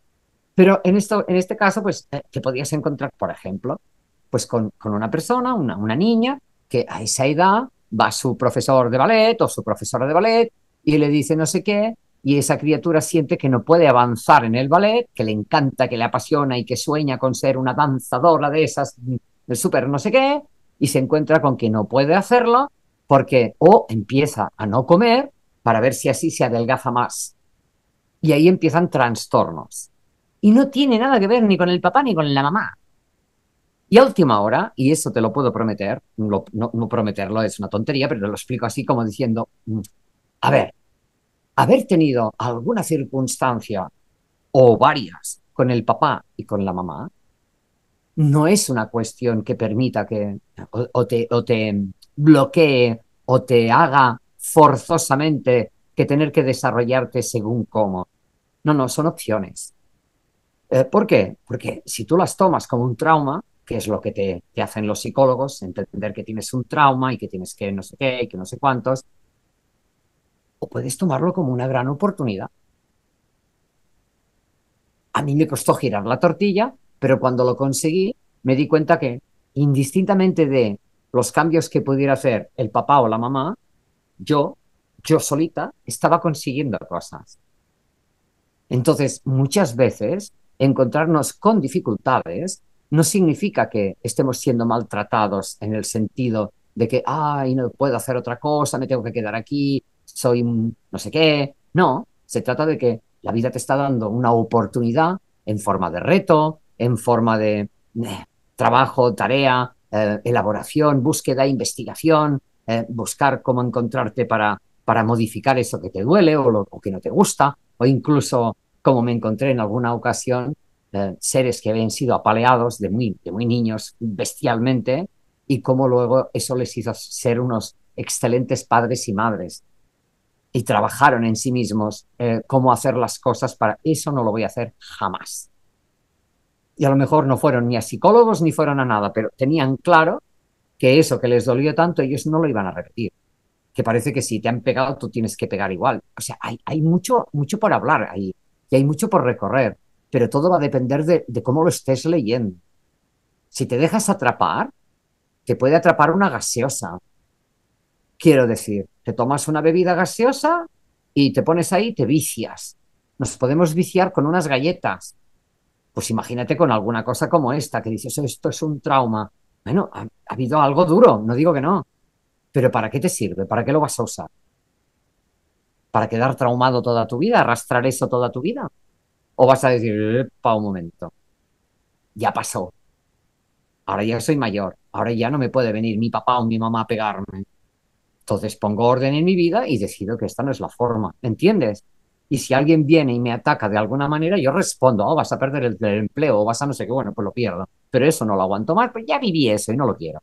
Pero en, esto, en este caso, pues, te podías encontrar, por ejemplo, pues con, una persona, una, una niña, que a esa edad va su profesor de ballet o su profesora de ballet y le dice no sé qué, y esa criatura siente que no puede avanzar en el ballet, que le encanta, que le apasiona y que sueña con ser una danzadora de esas, de súper no sé qué, y se encuentra con que no puede hacerlo porque o empieza a no comer para ver si así se adelgaza más. Y ahí empiezan trastornos. Y no tiene nada que ver ni con el papá ni con la mamá. Y a última hora, y eso te lo puedo prometer, no, no prometerlo es una tontería, pero lo explico así como diciendo, mm, a ver, haber tenido alguna circunstancia o varias con el papá y con la mamá no es una cuestión que permita que o, te, bloquee o te haga forzosamente que tener que desarrollarte según cómo. No, no, son opciones. Eh, ¿Por qué? Porque si tú las tomas como un trauma, que es lo que te, te, hacen los psicólogos, entender que tienes un trauma y que tienes que no sé qué y que no sé cuántos, o puedes tomarlo como una gran oportunidad. A mí me costó girar la tortilla, pero cuando lo conseguí me di cuenta que indistintamente de los cambios que pudiera hacer el papá o la mamá, yo, yo solita, estaba consiguiendo cosas. Entonces, muchas veces encontrarnos con dificultades no significa que estemos siendo maltratados en el sentido de que, ay, no puedo hacer otra cosa, me tengo que quedar aquí, soy un no sé qué. No, se trata de que la vida te está dando una oportunidad en forma de reto, en forma de eh, trabajo, tarea, eh, elaboración, búsqueda, investigación, eh, buscar cómo encontrarte para, para modificar eso que te duele o, que no te gusta, o incluso como me encontré en alguna ocasión, seres que habían sido apaleados de muy, de muy niños bestialmente y cómo luego eso les hizo ser unos excelentes padres y madres y trabajaron en sí mismos eh, cómo hacer las cosas para eso no lo voy a hacer jamás. Y a lo mejor no fueron ni a psicólogos ni fueron a nada, pero tenían claro que eso que les dolió tanto ellos no lo iban a repetir. Que parece que si te han pegado tú tienes que pegar igual. O sea, hay, mucho, mucho por hablar ahí y hay mucho por recorrer, pero todo va a depender de, de cómo lo estés leyendo. Si te dejas atrapar, te puede atrapar una gaseosa, Quiero decir, te tomas una bebida gaseosa y te pones ahí y te vicias. Nos podemos viciar con unas galletas. Pues imagínate con alguna cosa como esta, que dices, esto es un trauma. Bueno, ha, habido algo duro, no digo que no. Pero ¿para qué te sirve? ¿Para qué lo vas a usar? ¿Para quedar traumado toda tu vida? ¿Arrastrar eso toda tu vida? ¿O vas a decir, pa un momento, ya pasó? Ahora ya soy mayor, ahora ya no me puede venir mi papá o mi mamá a pegarme entonces pongo orden en mi vida y decido que esta no es la forma, ¿entiendes? Y si alguien viene y me ataca de alguna manera, yo respondo, oh, vas a perder el, empleo o vas a no sé qué, bueno, pues lo pierdo. Pero eso no lo aguanto más, pues ya viví eso y no lo quiero.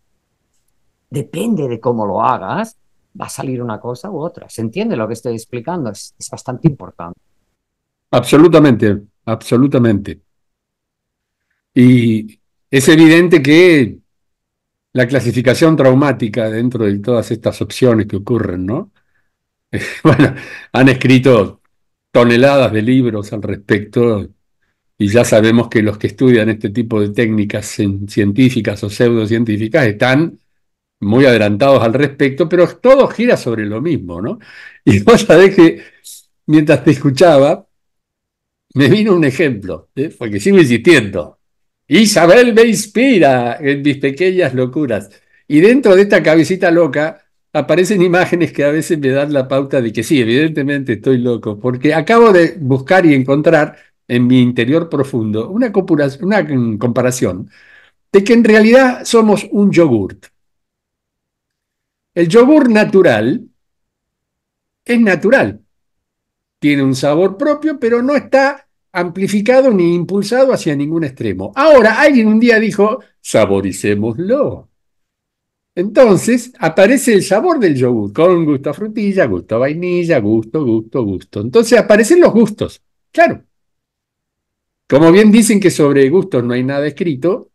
Depende de cómo lo hagas, va a salir una cosa u otra. ¿Se entiende lo que estoy explicando? es bastante importante. Absolutamente, absolutamente. Y es evidente que la clasificación traumática dentro de todas estas opciones que ocurren, ¿no? <laughs> bueno, han escrito toneladas de libros al respecto y ya sabemos que los que estudian este tipo de técnicas científicas o pseudocientíficas están muy adelantados al respecto, pero todo gira sobre lo mismo, ¿no? <laughs> Y vos sabés que mientras te escuchaba, me vino un ejemplo, ¿eh? porque sigo insistiendo. Isabel me inspira en mis pequeñas locuras. Y dentro de esta cabecita loca aparecen imágenes que a veces me dan la pauta de que sí, evidentemente estoy loco, porque acabo de buscar y encontrar en mi interior profundo una, comparación de que en realidad somos un yogurt. El yogurt natural es natural, tiene un sabor propio, pero no está amplificado ni impulsado hacia ningún extremo. Ahora, alguien un día dijo, saboricémoslo. Entonces aparece el sabor del yogur con gusto a frutilla, gusto a vainilla, gusto, gusto, gusto. Entonces aparecen los gustos, claro. Como bien dicen que sobre gustos no hay nada escrito,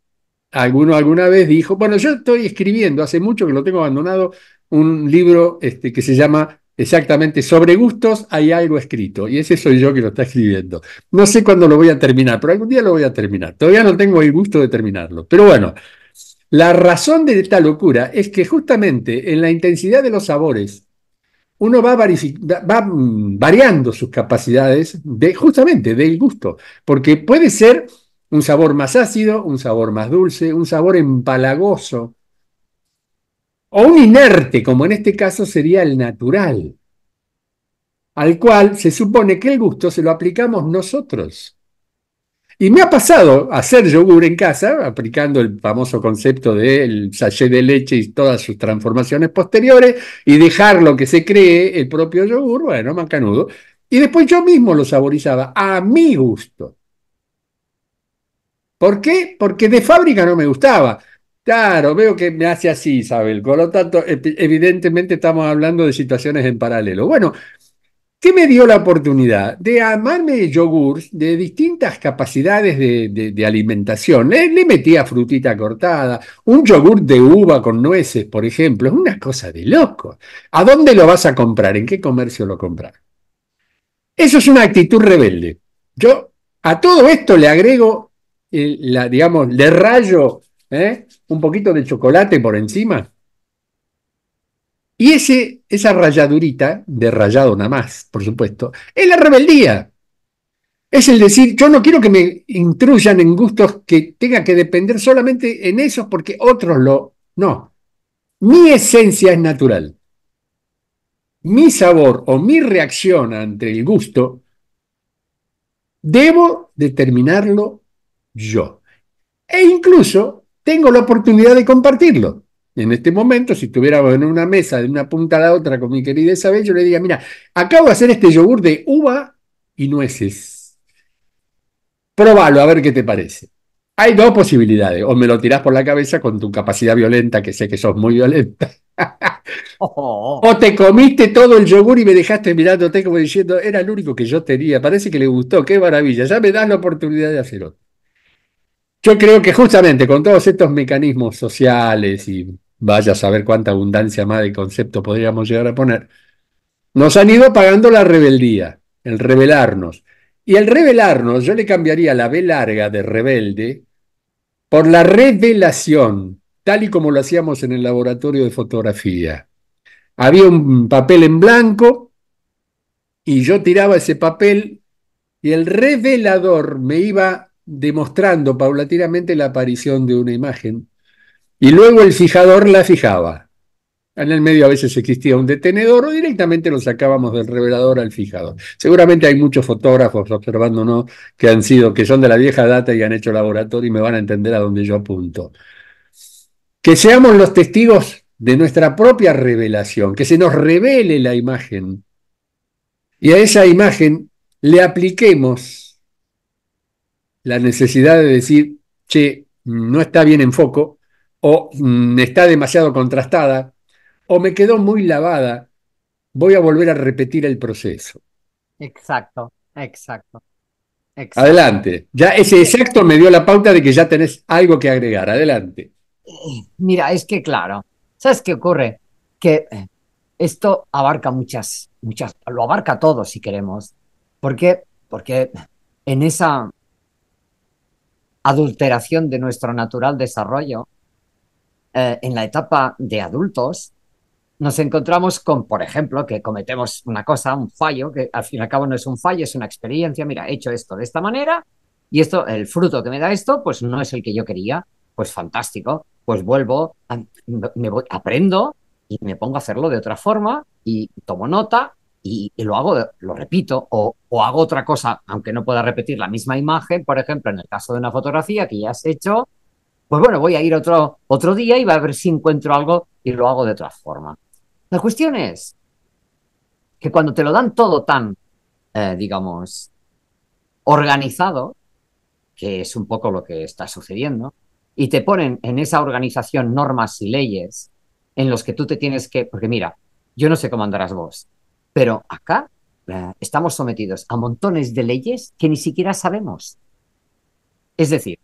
alguno alguna vez dijo, bueno, yo estoy escribiendo, hace mucho que lo tengo abandonado, un libro este, que se llama Exactamente, sobre gustos hay algo escrito y ese soy yo que lo está escribiendo. No sé cuándo lo voy a terminar, pero algún día lo voy a terminar. Todavía no tengo el gusto de terminarlo. Pero bueno, la razón de esta locura es que justamente en la intensidad de los sabores uno va, mm, variando sus capacidades de justamente del gusto, porque puede ser un sabor más ácido, un sabor más dulce, un sabor empalagoso, o un inerte, como en este caso sería el natural, al cual se supone que el gusto se lo aplicamos nosotros. Y me ha pasado hacer yogur en casa, aplicando el famoso concepto del sachet de leche y todas sus transformaciones posteriores, y dejar lo que se cree el propio yogur, bueno, mancanudo, y después yo mismo lo saborizaba a mi gusto. ¿Por qué? Porque de fábrica no me gustaba. Claro, veo que me hace así, Isabel. Por lo tanto, evidentemente estamos hablando de situaciones en paralelo. Bueno, ¿qué me dio la oportunidad? De amarme yogures de distintas capacidades de, alimentación. Le, metía frutita cortada, un yogur de uva con nueces, por ejemplo. Es una cosa de loco. ¿A dónde lo vas a comprar? ¿En qué comercio lo compras? Eso es una actitud rebelde. Yo a todo esto le agrego, eh, digamos, le rayo ¿eh? un poquito de chocolate por encima. Y ese, esa rayadurita, de rayado nada más, por supuesto, es la rebeldía. Es el decir, yo no quiero que me intruyan en gustos que tenga que depender solamente en esos porque otros lo... No, mi esencia es natural. Mi sabor o mi reacción ante el gusto debo determinarlo yo. E incluso tengo la oportunidad de compartirlo. En este momento, si estuviéramos en una mesa de una punta a la otra con mi querida Isabel, yo le diría, mira, acabo de hacer este yogur de uva y nueces. Probalo, a ver qué te parece. Hay dos posibilidades. O me lo tirás por la cabeza con tu capacidad violenta, que sé que sos muy violenta. <laughs> Oh. o te comiste todo el yogur y me dejaste mirándote como diciendo, era el único que yo tenía. Parece que le gustó, qué maravilla. Ya me das la oportunidad de hacer otro. Yo creo que justamente con todos estos mecanismos sociales y vaya a saber cuánta abundancia más de concepto podríamos llegar a poner, nos han ido pagando la rebeldía, el rebelarnos. Y el rebelarnos, yo le cambiaría la B larga de rebelde por la revelación, tal y como lo hacíamos en el laboratorio de fotografía. Había un papel en blanco y yo tiraba ese papel y el revelador me iba demostrando paulatinamente la aparición de una imagen. Y luego el fijador la fijaba. En el medio a veces existía un detenedor o directamente lo sacábamos del revelador al fijador. Seguramente hay muchos fotógrafos observándonos que han sido, que son de la vieja data y han hecho laboratorio y me van a entender a dónde yo apunto. Que seamos los testigos de nuestra propia revelación, que se nos revele la imagen. Y a esa imagen le apliquemos la necesidad de decir, che, no está bien en foco, o mm, está demasiado contrastada, o me quedó muy lavada, voy a volver a repetir el proceso. Exacto, exacto. exacto. Adelante. Ya ese exacto me dio la pauta de que ya tenés algo que agregar. Adelante. Mira, es que claro, ¿sabes qué ocurre? Que eh, esto abarca muchas, muchas, lo abarca todo si queremos. ¿Por qué? Porque en esa adulteración de nuestro natural desarrollo, eh, en la etapa de adultos, nos encontramos con, por ejemplo, que cometemos una cosa, un fallo, que al fin y al cabo no es un fallo, es una experiencia, mira, he hecho esto de esta manera y esto, el fruto que me da esto, pues no es el que yo quería, pues fantástico, pues vuelvo, me voy, aprendo y me pongo a hacerlo de otra forma y tomo nota y, lo hago, lo repito, o, hago otra cosa, aunque no pueda repetir la misma imagen, por ejemplo, en el caso de una fotografía que ya has hecho, pues bueno, voy a ir otro, otro día y va a ver si encuentro algo y lo hago de otra forma. La cuestión es que cuando te lo dan todo tan, eh, digamos, organizado, que es un poco lo que está sucediendo, y te ponen en esa organización normas y leyes en los que tú te tienes que, porque mira, yo no sé cómo andarás vos, pero acá eh, estamos sometidos a montones de leyes que ni siquiera sabemos. Es decir,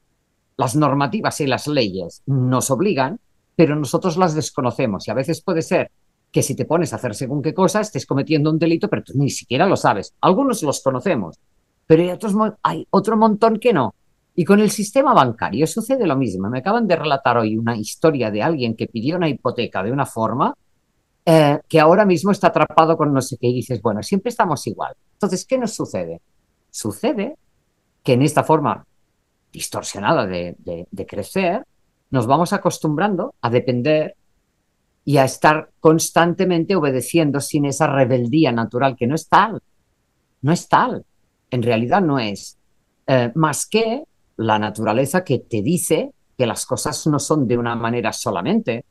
las normativas y las leyes nos obligan, pero nosotros las desconocemos y a veces puede ser que si te pones a hacer según qué cosa estés cometiendo un delito, pero ni siquiera lo sabes. Algunos los conocemos, pero hay otro montón que no. Y con el sistema bancario sucede lo mismo. Me acaban de relatar hoy una historia de alguien que pidió una hipoteca de una forma eh, que ahora mismo está atrapado con no sé qué y dices, bueno, siempre estamos igual. Entonces, ¿qué nos sucede? Sucede que en esta forma distorsionada de, crecer, nos vamos acostumbrando a depender y a estar constantemente obedeciendo sin esa rebeldía natural que no es tal, no es tal, en realidad no es, eh, más que la naturaleza que te dice que las cosas no son de una manera solamente,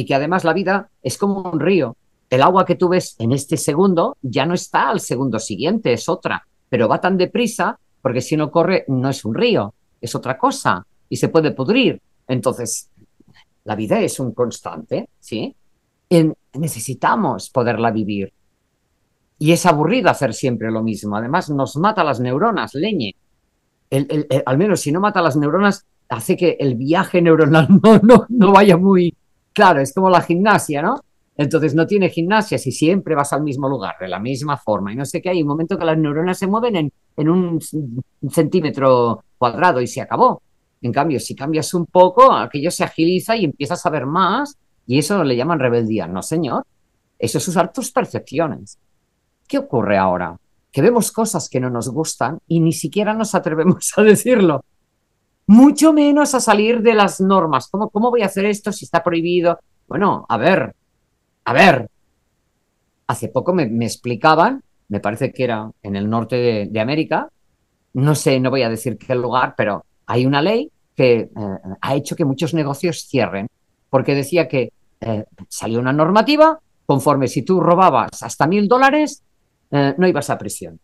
y que además la vida es como un río. El agua que tú ves en este segundo ya no está al segundo siguiente, es otra, pero va tan deprisa porque si no corre no es un río, es otra cosa y se puede pudrir. Entonces, la vida es un constante, ¿sí? necesitamos poderla vivir. Y es aburrido hacer siempre lo mismo. Además, nos mata las neuronas, leñe. al menos si no mata las neuronas, hace que el viaje neuronal <laughs> no, no vaya muy, Claro, es como la gimnasia, ¿no? Entonces no tiene gimnasia si siempre vas al mismo lugar, de la misma forma. Y no sé qué, hay un momento que las neuronas se mueven en, un centímetro cuadrado y se acabó. En cambio, si cambias un poco, aquello se agiliza y empiezas a ver más y eso le llaman rebeldía. No, señor. Eso es usar tus percepciones. ¿Qué ocurre ahora? Que vemos cosas que no nos gustan y ni siquiera nos atrevemos <laughs> a decirlo mucho menos a salir de las normas. ¿Cómo, cómo voy a hacer esto si está prohibido? Bueno, a ver, a ver. Hace poco me, explicaban, me parece que era en el norte de, América, no sé, no voy a decir qué lugar, pero hay una ley que eh, ha hecho que muchos negocios cierren, porque decía que eh, salió una normativa conforme si tú robabas hasta mil dólares, eh, no ibas a prisión.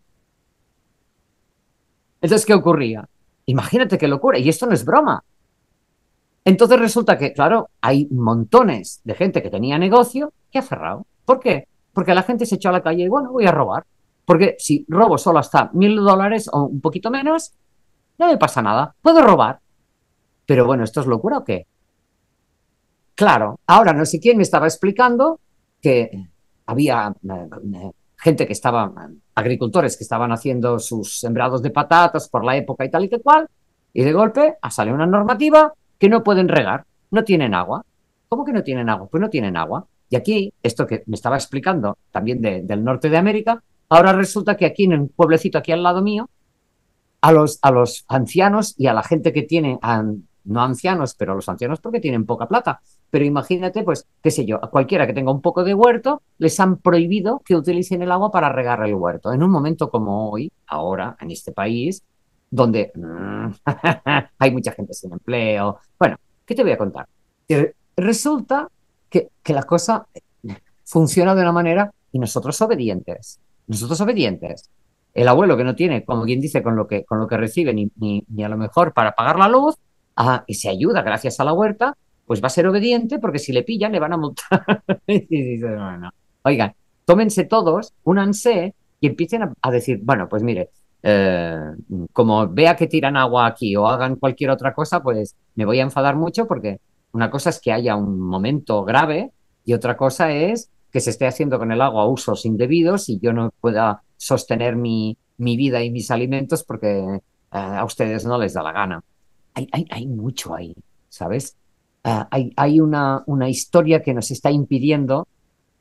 Entonces, ¿qué ocurría? Imagínate qué locura, y esto no es broma. Entonces resulta que, claro, hay montones de gente que tenía negocio que ha cerrado. ¿Por qué? Porque la gente se echó a la calle y bueno, voy a robar. Porque si robo solo hasta mil dólares o un poquito menos, no me pasa nada, puedo robar. Pero bueno, ¿esto es locura o qué? Claro, ahora no sé quién me estaba explicando que había eh, gente que estaba eh, agricultores que estaban haciendo sus sembrados de patatas por la época y tal y que cual, y de golpe ah, sale una normativa que no pueden regar, no tienen agua. ¿Cómo que no tienen agua? Pues no tienen agua. Y aquí, esto que me estaba explicando también del norte de América, ahora resulta que aquí en un pueblecito aquí al lado mío, a los, a los ancianos y a la gente que tiene, no ancianos, pero a los ancianos porque tienen poca plata, pero imagínate, pues, qué sé yo, a cualquiera que tenga un poco de huerto, les han prohibido que utilicen el agua para regar el huerto. En un momento como hoy, ahora, en este país, donde mm, <laughs> hay mucha gente sin empleo. Bueno, ¿qué te voy a contar? Resulta que, que la cosa funciona de una manera y nosotros obedientes, nosotros obedientes. El abuelo que no tiene, como quien dice, con lo que, con lo que recibe ni, ni, a lo mejor para pagar la luz, ah, y se ayuda gracias a la huerta, pues va a ser obediente porque si le pillan le van a multar. <laughs> oigan, tómense todos, únanse y empiecen a, decir, bueno, pues mire, eh, como vea que tiran agua aquí o hagan cualquier otra cosa, pues me voy a enfadar mucho porque una cosa es que haya un momento grave y otra cosa es que se esté haciendo con el agua usos indebidos y yo no pueda sostener mi, vida y mis alimentos porque eh, a ustedes no les da la gana. Hay, hay, hay mucho ahí, ¿sabes? Ah, hay, una, historia que nos está impidiendo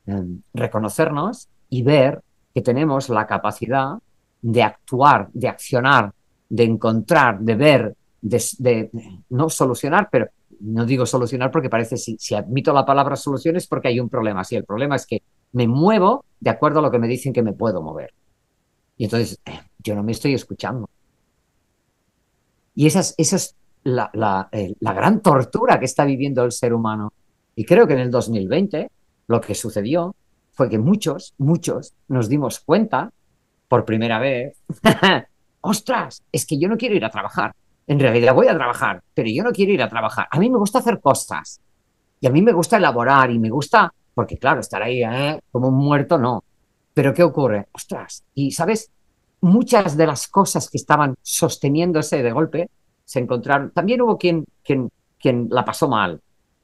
em, reconocernos y ver que tenemos la capacidad de actuar, de accionar, de encontrar, de ver, de, no solucionar, pero no digo solucionar porque parece si, admito la palabra solución es porque hay un problema. Si el problema es que me muevo de acuerdo a lo que me dicen que me puedo mover. Y entonces eh, yo no me estoy escuchando. Y esas, esas eh, la, gran tortura que está viviendo el ser humano. Y creo que en el 2020 lo que sucedió fue que muchos, muchos nos dimos cuenta por primera vez, <laughs> ostras, es que yo no quiero ir a trabajar. En realidad voy a trabajar, pero yo no quiero ir a trabajar. A mí me gusta hacer cosas. Y a mí me gusta elaborar y me gusta, porque claro, estar ahí ¿eh? como un muerto, no. Pero ¿qué ocurre? Ostras, y sabes, muchas de las cosas que estaban sosteniéndose de golpe se encontraron. También hubo quien, quien, quien la pasó mal,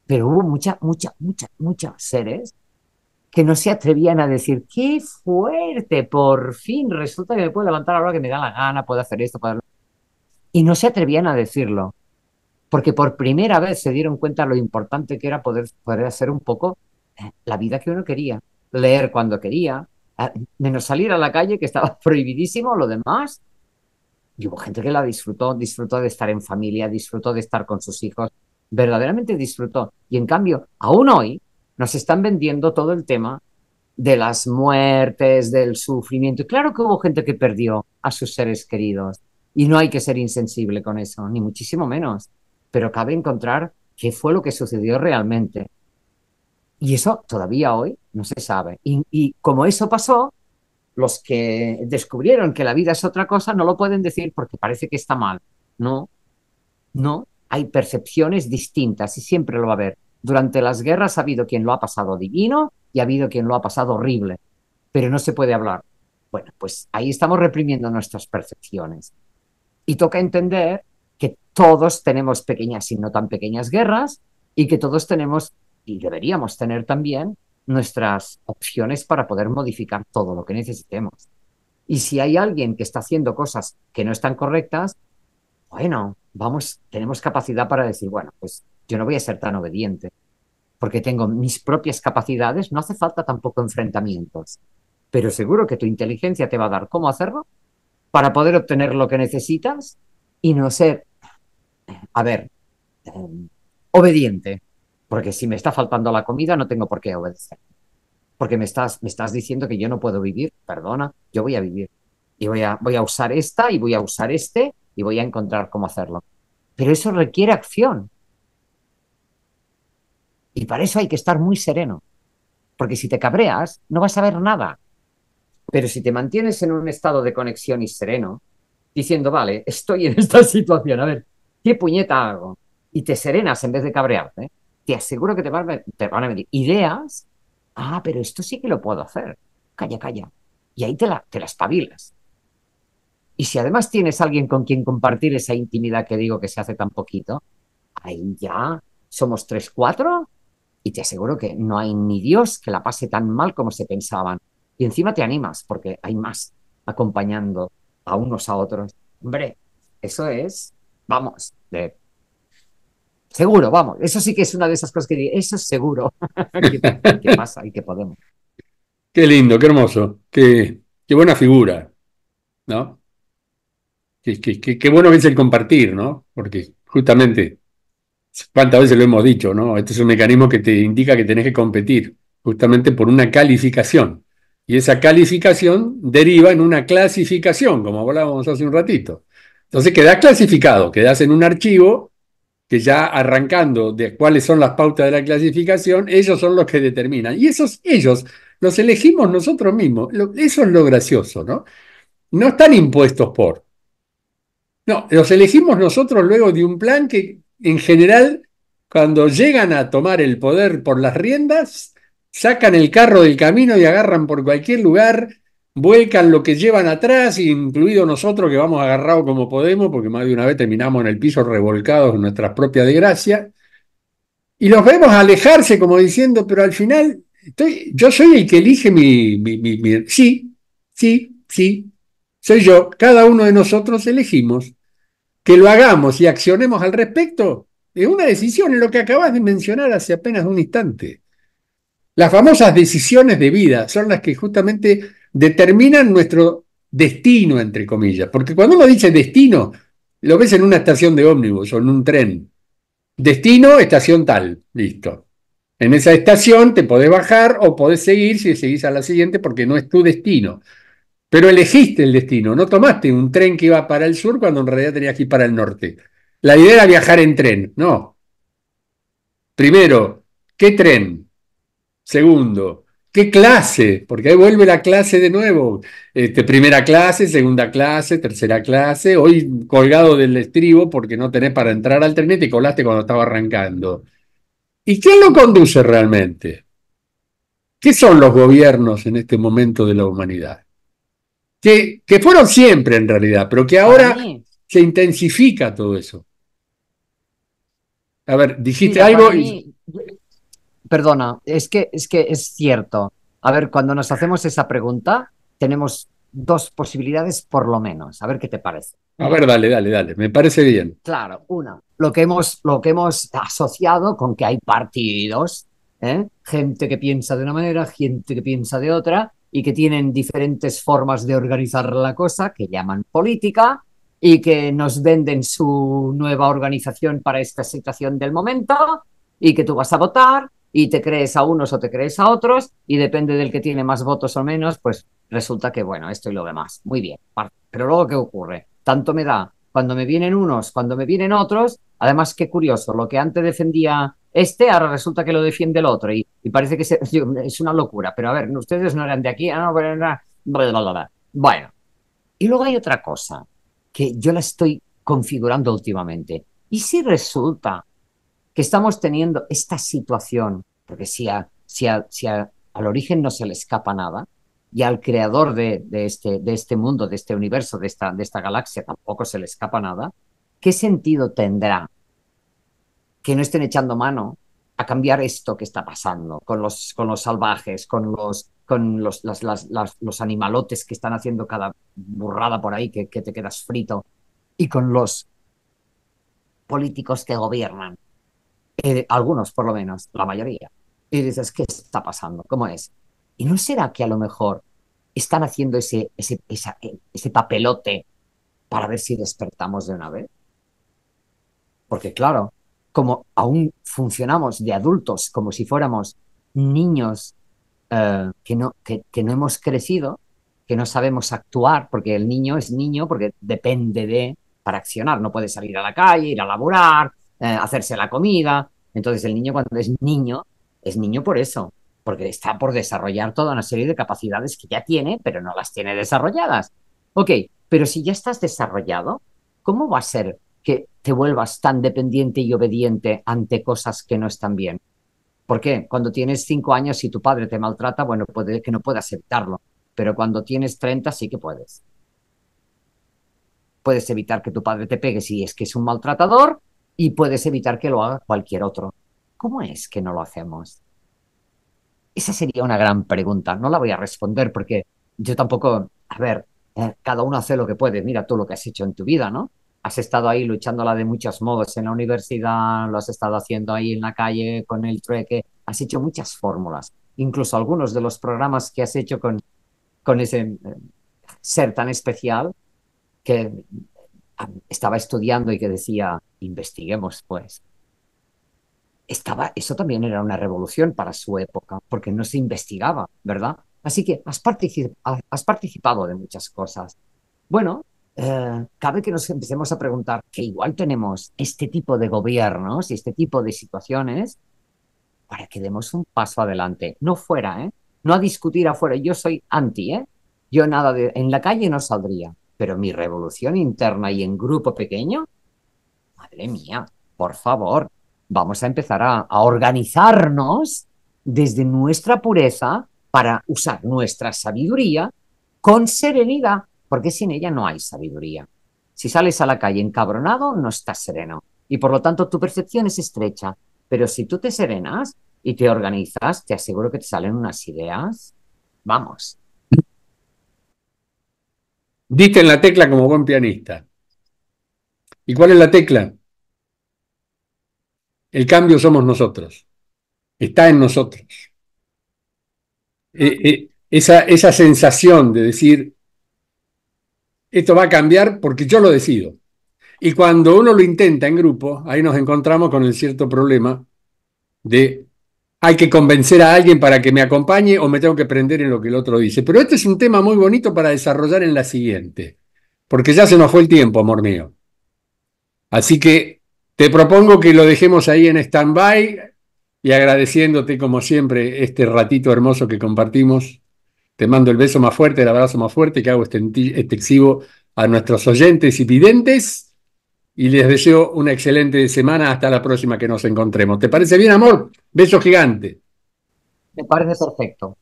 pero hubo muchas, muchas, muchas, muchas seres que no se atrevían a decir, qué fuerte, por fin, resulta que me puedo levantar ahora que me da la gana, puedo hacer esto, puedo... Y no se atrevían a decirlo, porque por primera vez se dieron cuenta lo importante que era poder, poder hacer un poco eh, la vida que uno quería, leer cuando quería, eh, menos salir a la calle, que estaba <laughs> prohibidísimo, lo demás, y hubo gente que la disfrutó, disfrutó de estar en familia, disfrutó de estar con sus hijos, verdaderamente disfrutó. Y en cambio, aún hoy nos están vendiendo todo el tema de las muertes, del sufrimiento. Y claro que hubo gente que perdió a sus seres queridos. Y no hay que ser insensible con eso, ni muchísimo menos. Pero cabe encontrar qué fue lo que sucedió realmente. Y eso todavía hoy no se sabe. Y, y como eso pasó, los que descubrieron que la vida es otra cosa no lo pueden decir porque parece que está mal. No, no, hay percepciones distintas y siempre lo va a haber. Durante las guerras ha habido quien lo ha pasado divino y ha habido quien lo ha pasado horrible, pero no se puede hablar. Bueno, pues ahí estamos reprimiendo nuestras percepciones. Y toca entender que todos tenemos pequeñas y no tan pequeñas guerras y que todos tenemos, y deberíamos tener también, nuestras opciones para poder modificar todo lo que necesitemos. Y si hay alguien que está haciendo cosas que no están correctas, bueno, vamos, tenemos capacidad para decir, bueno, pues yo no voy a ser tan obediente, porque tengo mis propias capacidades, no hace falta tampoco enfrentamientos, pero seguro que tu inteligencia te va a dar cómo hacerlo para poder obtener lo que necesitas y no ser, a ver, em, obediente, porque si me está faltando la comida, no tengo por qué obedecer. Porque me estás, me estás diciendo que yo no puedo vivir, perdona, yo voy a vivir. Y voy a, voy a usar esta y voy a usar este y voy a encontrar cómo hacerlo. Pero eso requiere acción. Y para eso hay que estar muy sereno. Porque si te cabreas, no vas a ver nada. Pero si te mantienes en un estado de conexión y sereno, diciendo, vale, estoy en esta <laughs> situación, a ver, ¿qué puñeta hago? Y te serenas en vez de cabrearte te aseguro que te van, a venir ideas. Ah, pero esto sí que lo puedo hacer. Calla, calla. Y ahí te la, te la Y si además tienes alguien con quien compartir esa intimidad que digo que se hace tan poquito, ahí ya somos tres, cuatro, y te aseguro que no hay ni Dios que la pase tan mal como se pensaban. Y encima te animas, porque hay más acompañando a unos a otros. Hombre, eso es, vamos, de Seguro, vamos. Eso sí que es una de esas cosas que eso es seguro <laughs> que, pasa y que podemos. Qué lindo, qué hermoso, qué, qué buena figura, ¿no? Qué, qué bueno es el compartir, ¿no? Porque justamente, cuántas veces lo hemos dicho, ¿no? Este es un mecanismo que te indica que tenés que competir, justamente por una calificación. Y esa calificación deriva en una clasificación, como hablábamos hace un ratito. Entonces quedás clasificado, quedás en un archivo que ya arrancando de cuáles son las pautas de la clasificación, ellos son los que determinan. Y esos ellos los elegimos nosotros mismos. eso es lo gracioso, ¿no? No están impuestos por. No, los elegimos nosotros luego de un plan que en general, cuando llegan a tomar el poder por las riendas, sacan el carro del camino y agarran por cualquier lugar vuelcan lo que llevan atrás, incluido nosotros que vamos agarrados como podemos, porque más de una vez terminamos en el piso revolcados en nuestra propia desgracia, y los vemos alejarse como diciendo, pero al final, estoy, yo soy el que elige mi, Sí, sí, sí, soy yo, cada uno de nosotros elegimos. Que lo hagamos y accionemos al respecto es una decisión, es lo que acabas de mencionar hace apenas un instante. Las famosas decisiones de vida son las que justamente determinan nuestro destino, entre comillas. Porque cuando uno dice destino, lo ves en una estación de ómnibus o en un tren. Destino, estación tal, listo. En esa estación te podés bajar o podés seguir si seguís a la siguiente porque no es tu destino. Pero elegiste el destino, no tomaste un tren que iba para el sur cuando en realidad tenías que ir para el norte. La idea era viajar en tren, no. Primero, ¿qué tren? Segundo, ¿Qué clase? Porque ahí vuelve la clase de nuevo. Este, primera clase, segunda clase, tercera clase. Hoy colgado del estribo porque no tenés para entrar al tren y colaste cuando estaba arrancando. ¿Y quién lo conduce realmente? ¿Qué son los gobiernos en este momento de la humanidad? Que, que fueron siempre en realidad, pero que ahora se intensifica todo eso. A ver, dijiste algo y perdona, es que, es que es cierto. A ver, cuando nos hacemos esa pregunta, tenemos dos posibilidades por lo menos. A ver qué te parece. A ver, dale, dale, dale. Me parece bien. Claro, una, lo que hemos, lo que hemos asociado con que hay partidos, ¿eh? gente que piensa de una manera, gente que piensa de otra, y que tienen diferentes formas de organizar la cosa, que llaman política, y que nos venden su nueva organización para esta situación del momento, y que tú vas a votar, y te crees a unos o te crees a otros y depende del que tiene más votos o menos, pues resulta que bueno, esto y lo demás. Muy bien. Pero luego, ¿qué ocurre? Tanto me da cuando me vienen unos, cuando me vienen otros. Además, qué curioso, lo que antes defendía este, ahora resulta que lo defiende el otro y, parece que <laughs> es una locura. Pero a ver, ustedes no eran de aquí, ah, no, Bueno, y luego hay otra cosa que yo la estoy configurando últimamente. ¿Y si resulta que estamos teniendo esta situación, porque si, a, si, a, al origen no se le escapa nada, y al creador de, este, de este mundo, de este universo, de esta, de esta galaxia, tampoco se le escapa nada, ¿qué sentido tendrá que no estén echando mano a cambiar esto que está pasando con los, con los salvajes, con los con los, los animalotes que están haciendo cada burrada por ahí que, que te quedas frito y con los políticos que gobiernan eh, algunos por lo menos, la mayoría. Y dices, ¿qué está pasando? ¿Cómo es? ¿Y no será que a lo mejor están haciendo ese, ese, e, papelote para ver si despertamos de una vez? Porque claro, como aún funcionamos de adultos como si fuéramos niños eh, que, no, que no hemos crecido, que no sabemos actuar, porque el niño es niño, porque depende de para accionar, no puede salir a la calle, ir a laborar, eh, hacerse la comida. Entonces el niño cuando es niño, es niño por eso, porque está por desarrollar toda una serie de capacidades que ya tiene, pero no las tiene desarrolladas. Ok, pero si ya estás desarrollado, ¿cómo va a ser que te vuelvas tan dependiente y obediente ante cosas que no están bien? porque Cuando tienes cinco años y tu padre te maltrata, bueno, puede que no puedas aceptarlo, pero cuando tienes 30 sí que puedes. Puedes evitar que tu padre te pegue si es que es un maltratador, y puedes evitar que lo haga cualquier otro. ¿Cómo es que no lo hacemos? Esa sería una gran pregunta. No la voy a responder porque yo tampoco, a ver, eh, cada uno hace lo que puede. Mira tú lo que has hecho en tu vida, ¿no? Has estado ahí luchándola de muchos modos en la universidad, lo has estado haciendo ahí en la calle con el trueque, has hecho muchas fórmulas. Incluso algunos de los programas que has hecho con, con ese eh, ser tan especial que eh, estaba estudiando y que decía, investiguemos, pues. Estaba, eso también era una revolución para su época, porque no se investigaba, ¿verdad? Así que has, has participado de muchas cosas. Bueno, eh, cabe que nos empecemos a preguntar que igual tenemos este tipo de gobiernos y este tipo de situaciones para que demos un paso adelante. No fuera, ¿eh? No a discutir afuera. Yo soy anti, ¿eh? Yo nada de... En la calle no saldría, pero mi revolución interna y en grupo pequeño madre mía, por favor, vamos a empezar a, organizarnos desde nuestra pureza para usar nuestra sabiduría con serenidad, porque sin ella no hay sabiduría. Si sales a la calle encabronado, no estás sereno y por lo tanto tu percepción es estrecha. Pero si tú te serenas y te organizas, te aseguro que te salen unas ideas. Vamos. Diste en la tecla como buen pianista. ¿Y cuál es la tecla? El cambio somos nosotros. Está en nosotros. E, e, esa, esa sensación de decir, esto va a cambiar porque yo lo decido. Y cuando uno lo intenta en grupo, ahí nos encontramos con el cierto problema de hay que convencer a alguien para que me acompañe o me tengo que prender en lo que el otro dice. Pero este es un tema muy bonito para desarrollar en la siguiente, porque ya se nos fue el tiempo, amor mío. Así que te propongo que lo dejemos ahí en stand-by y agradeciéndote como siempre este ratito hermoso que compartimos. Te mando el beso más fuerte, el abrazo más fuerte que hago este este extensivo a nuestros oyentes y videntes y les deseo una excelente semana hasta la próxima que nos encontremos. ¿Te parece bien, amor? Beso gigante. Me parece perfecto.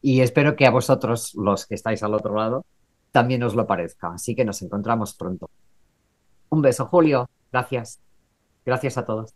Y espero que a vosotros, los que estáis al otro lado, también os lo parezca. Así que nos encontramos pronto. Un beso, Julio. Gracias. Gracias a todos.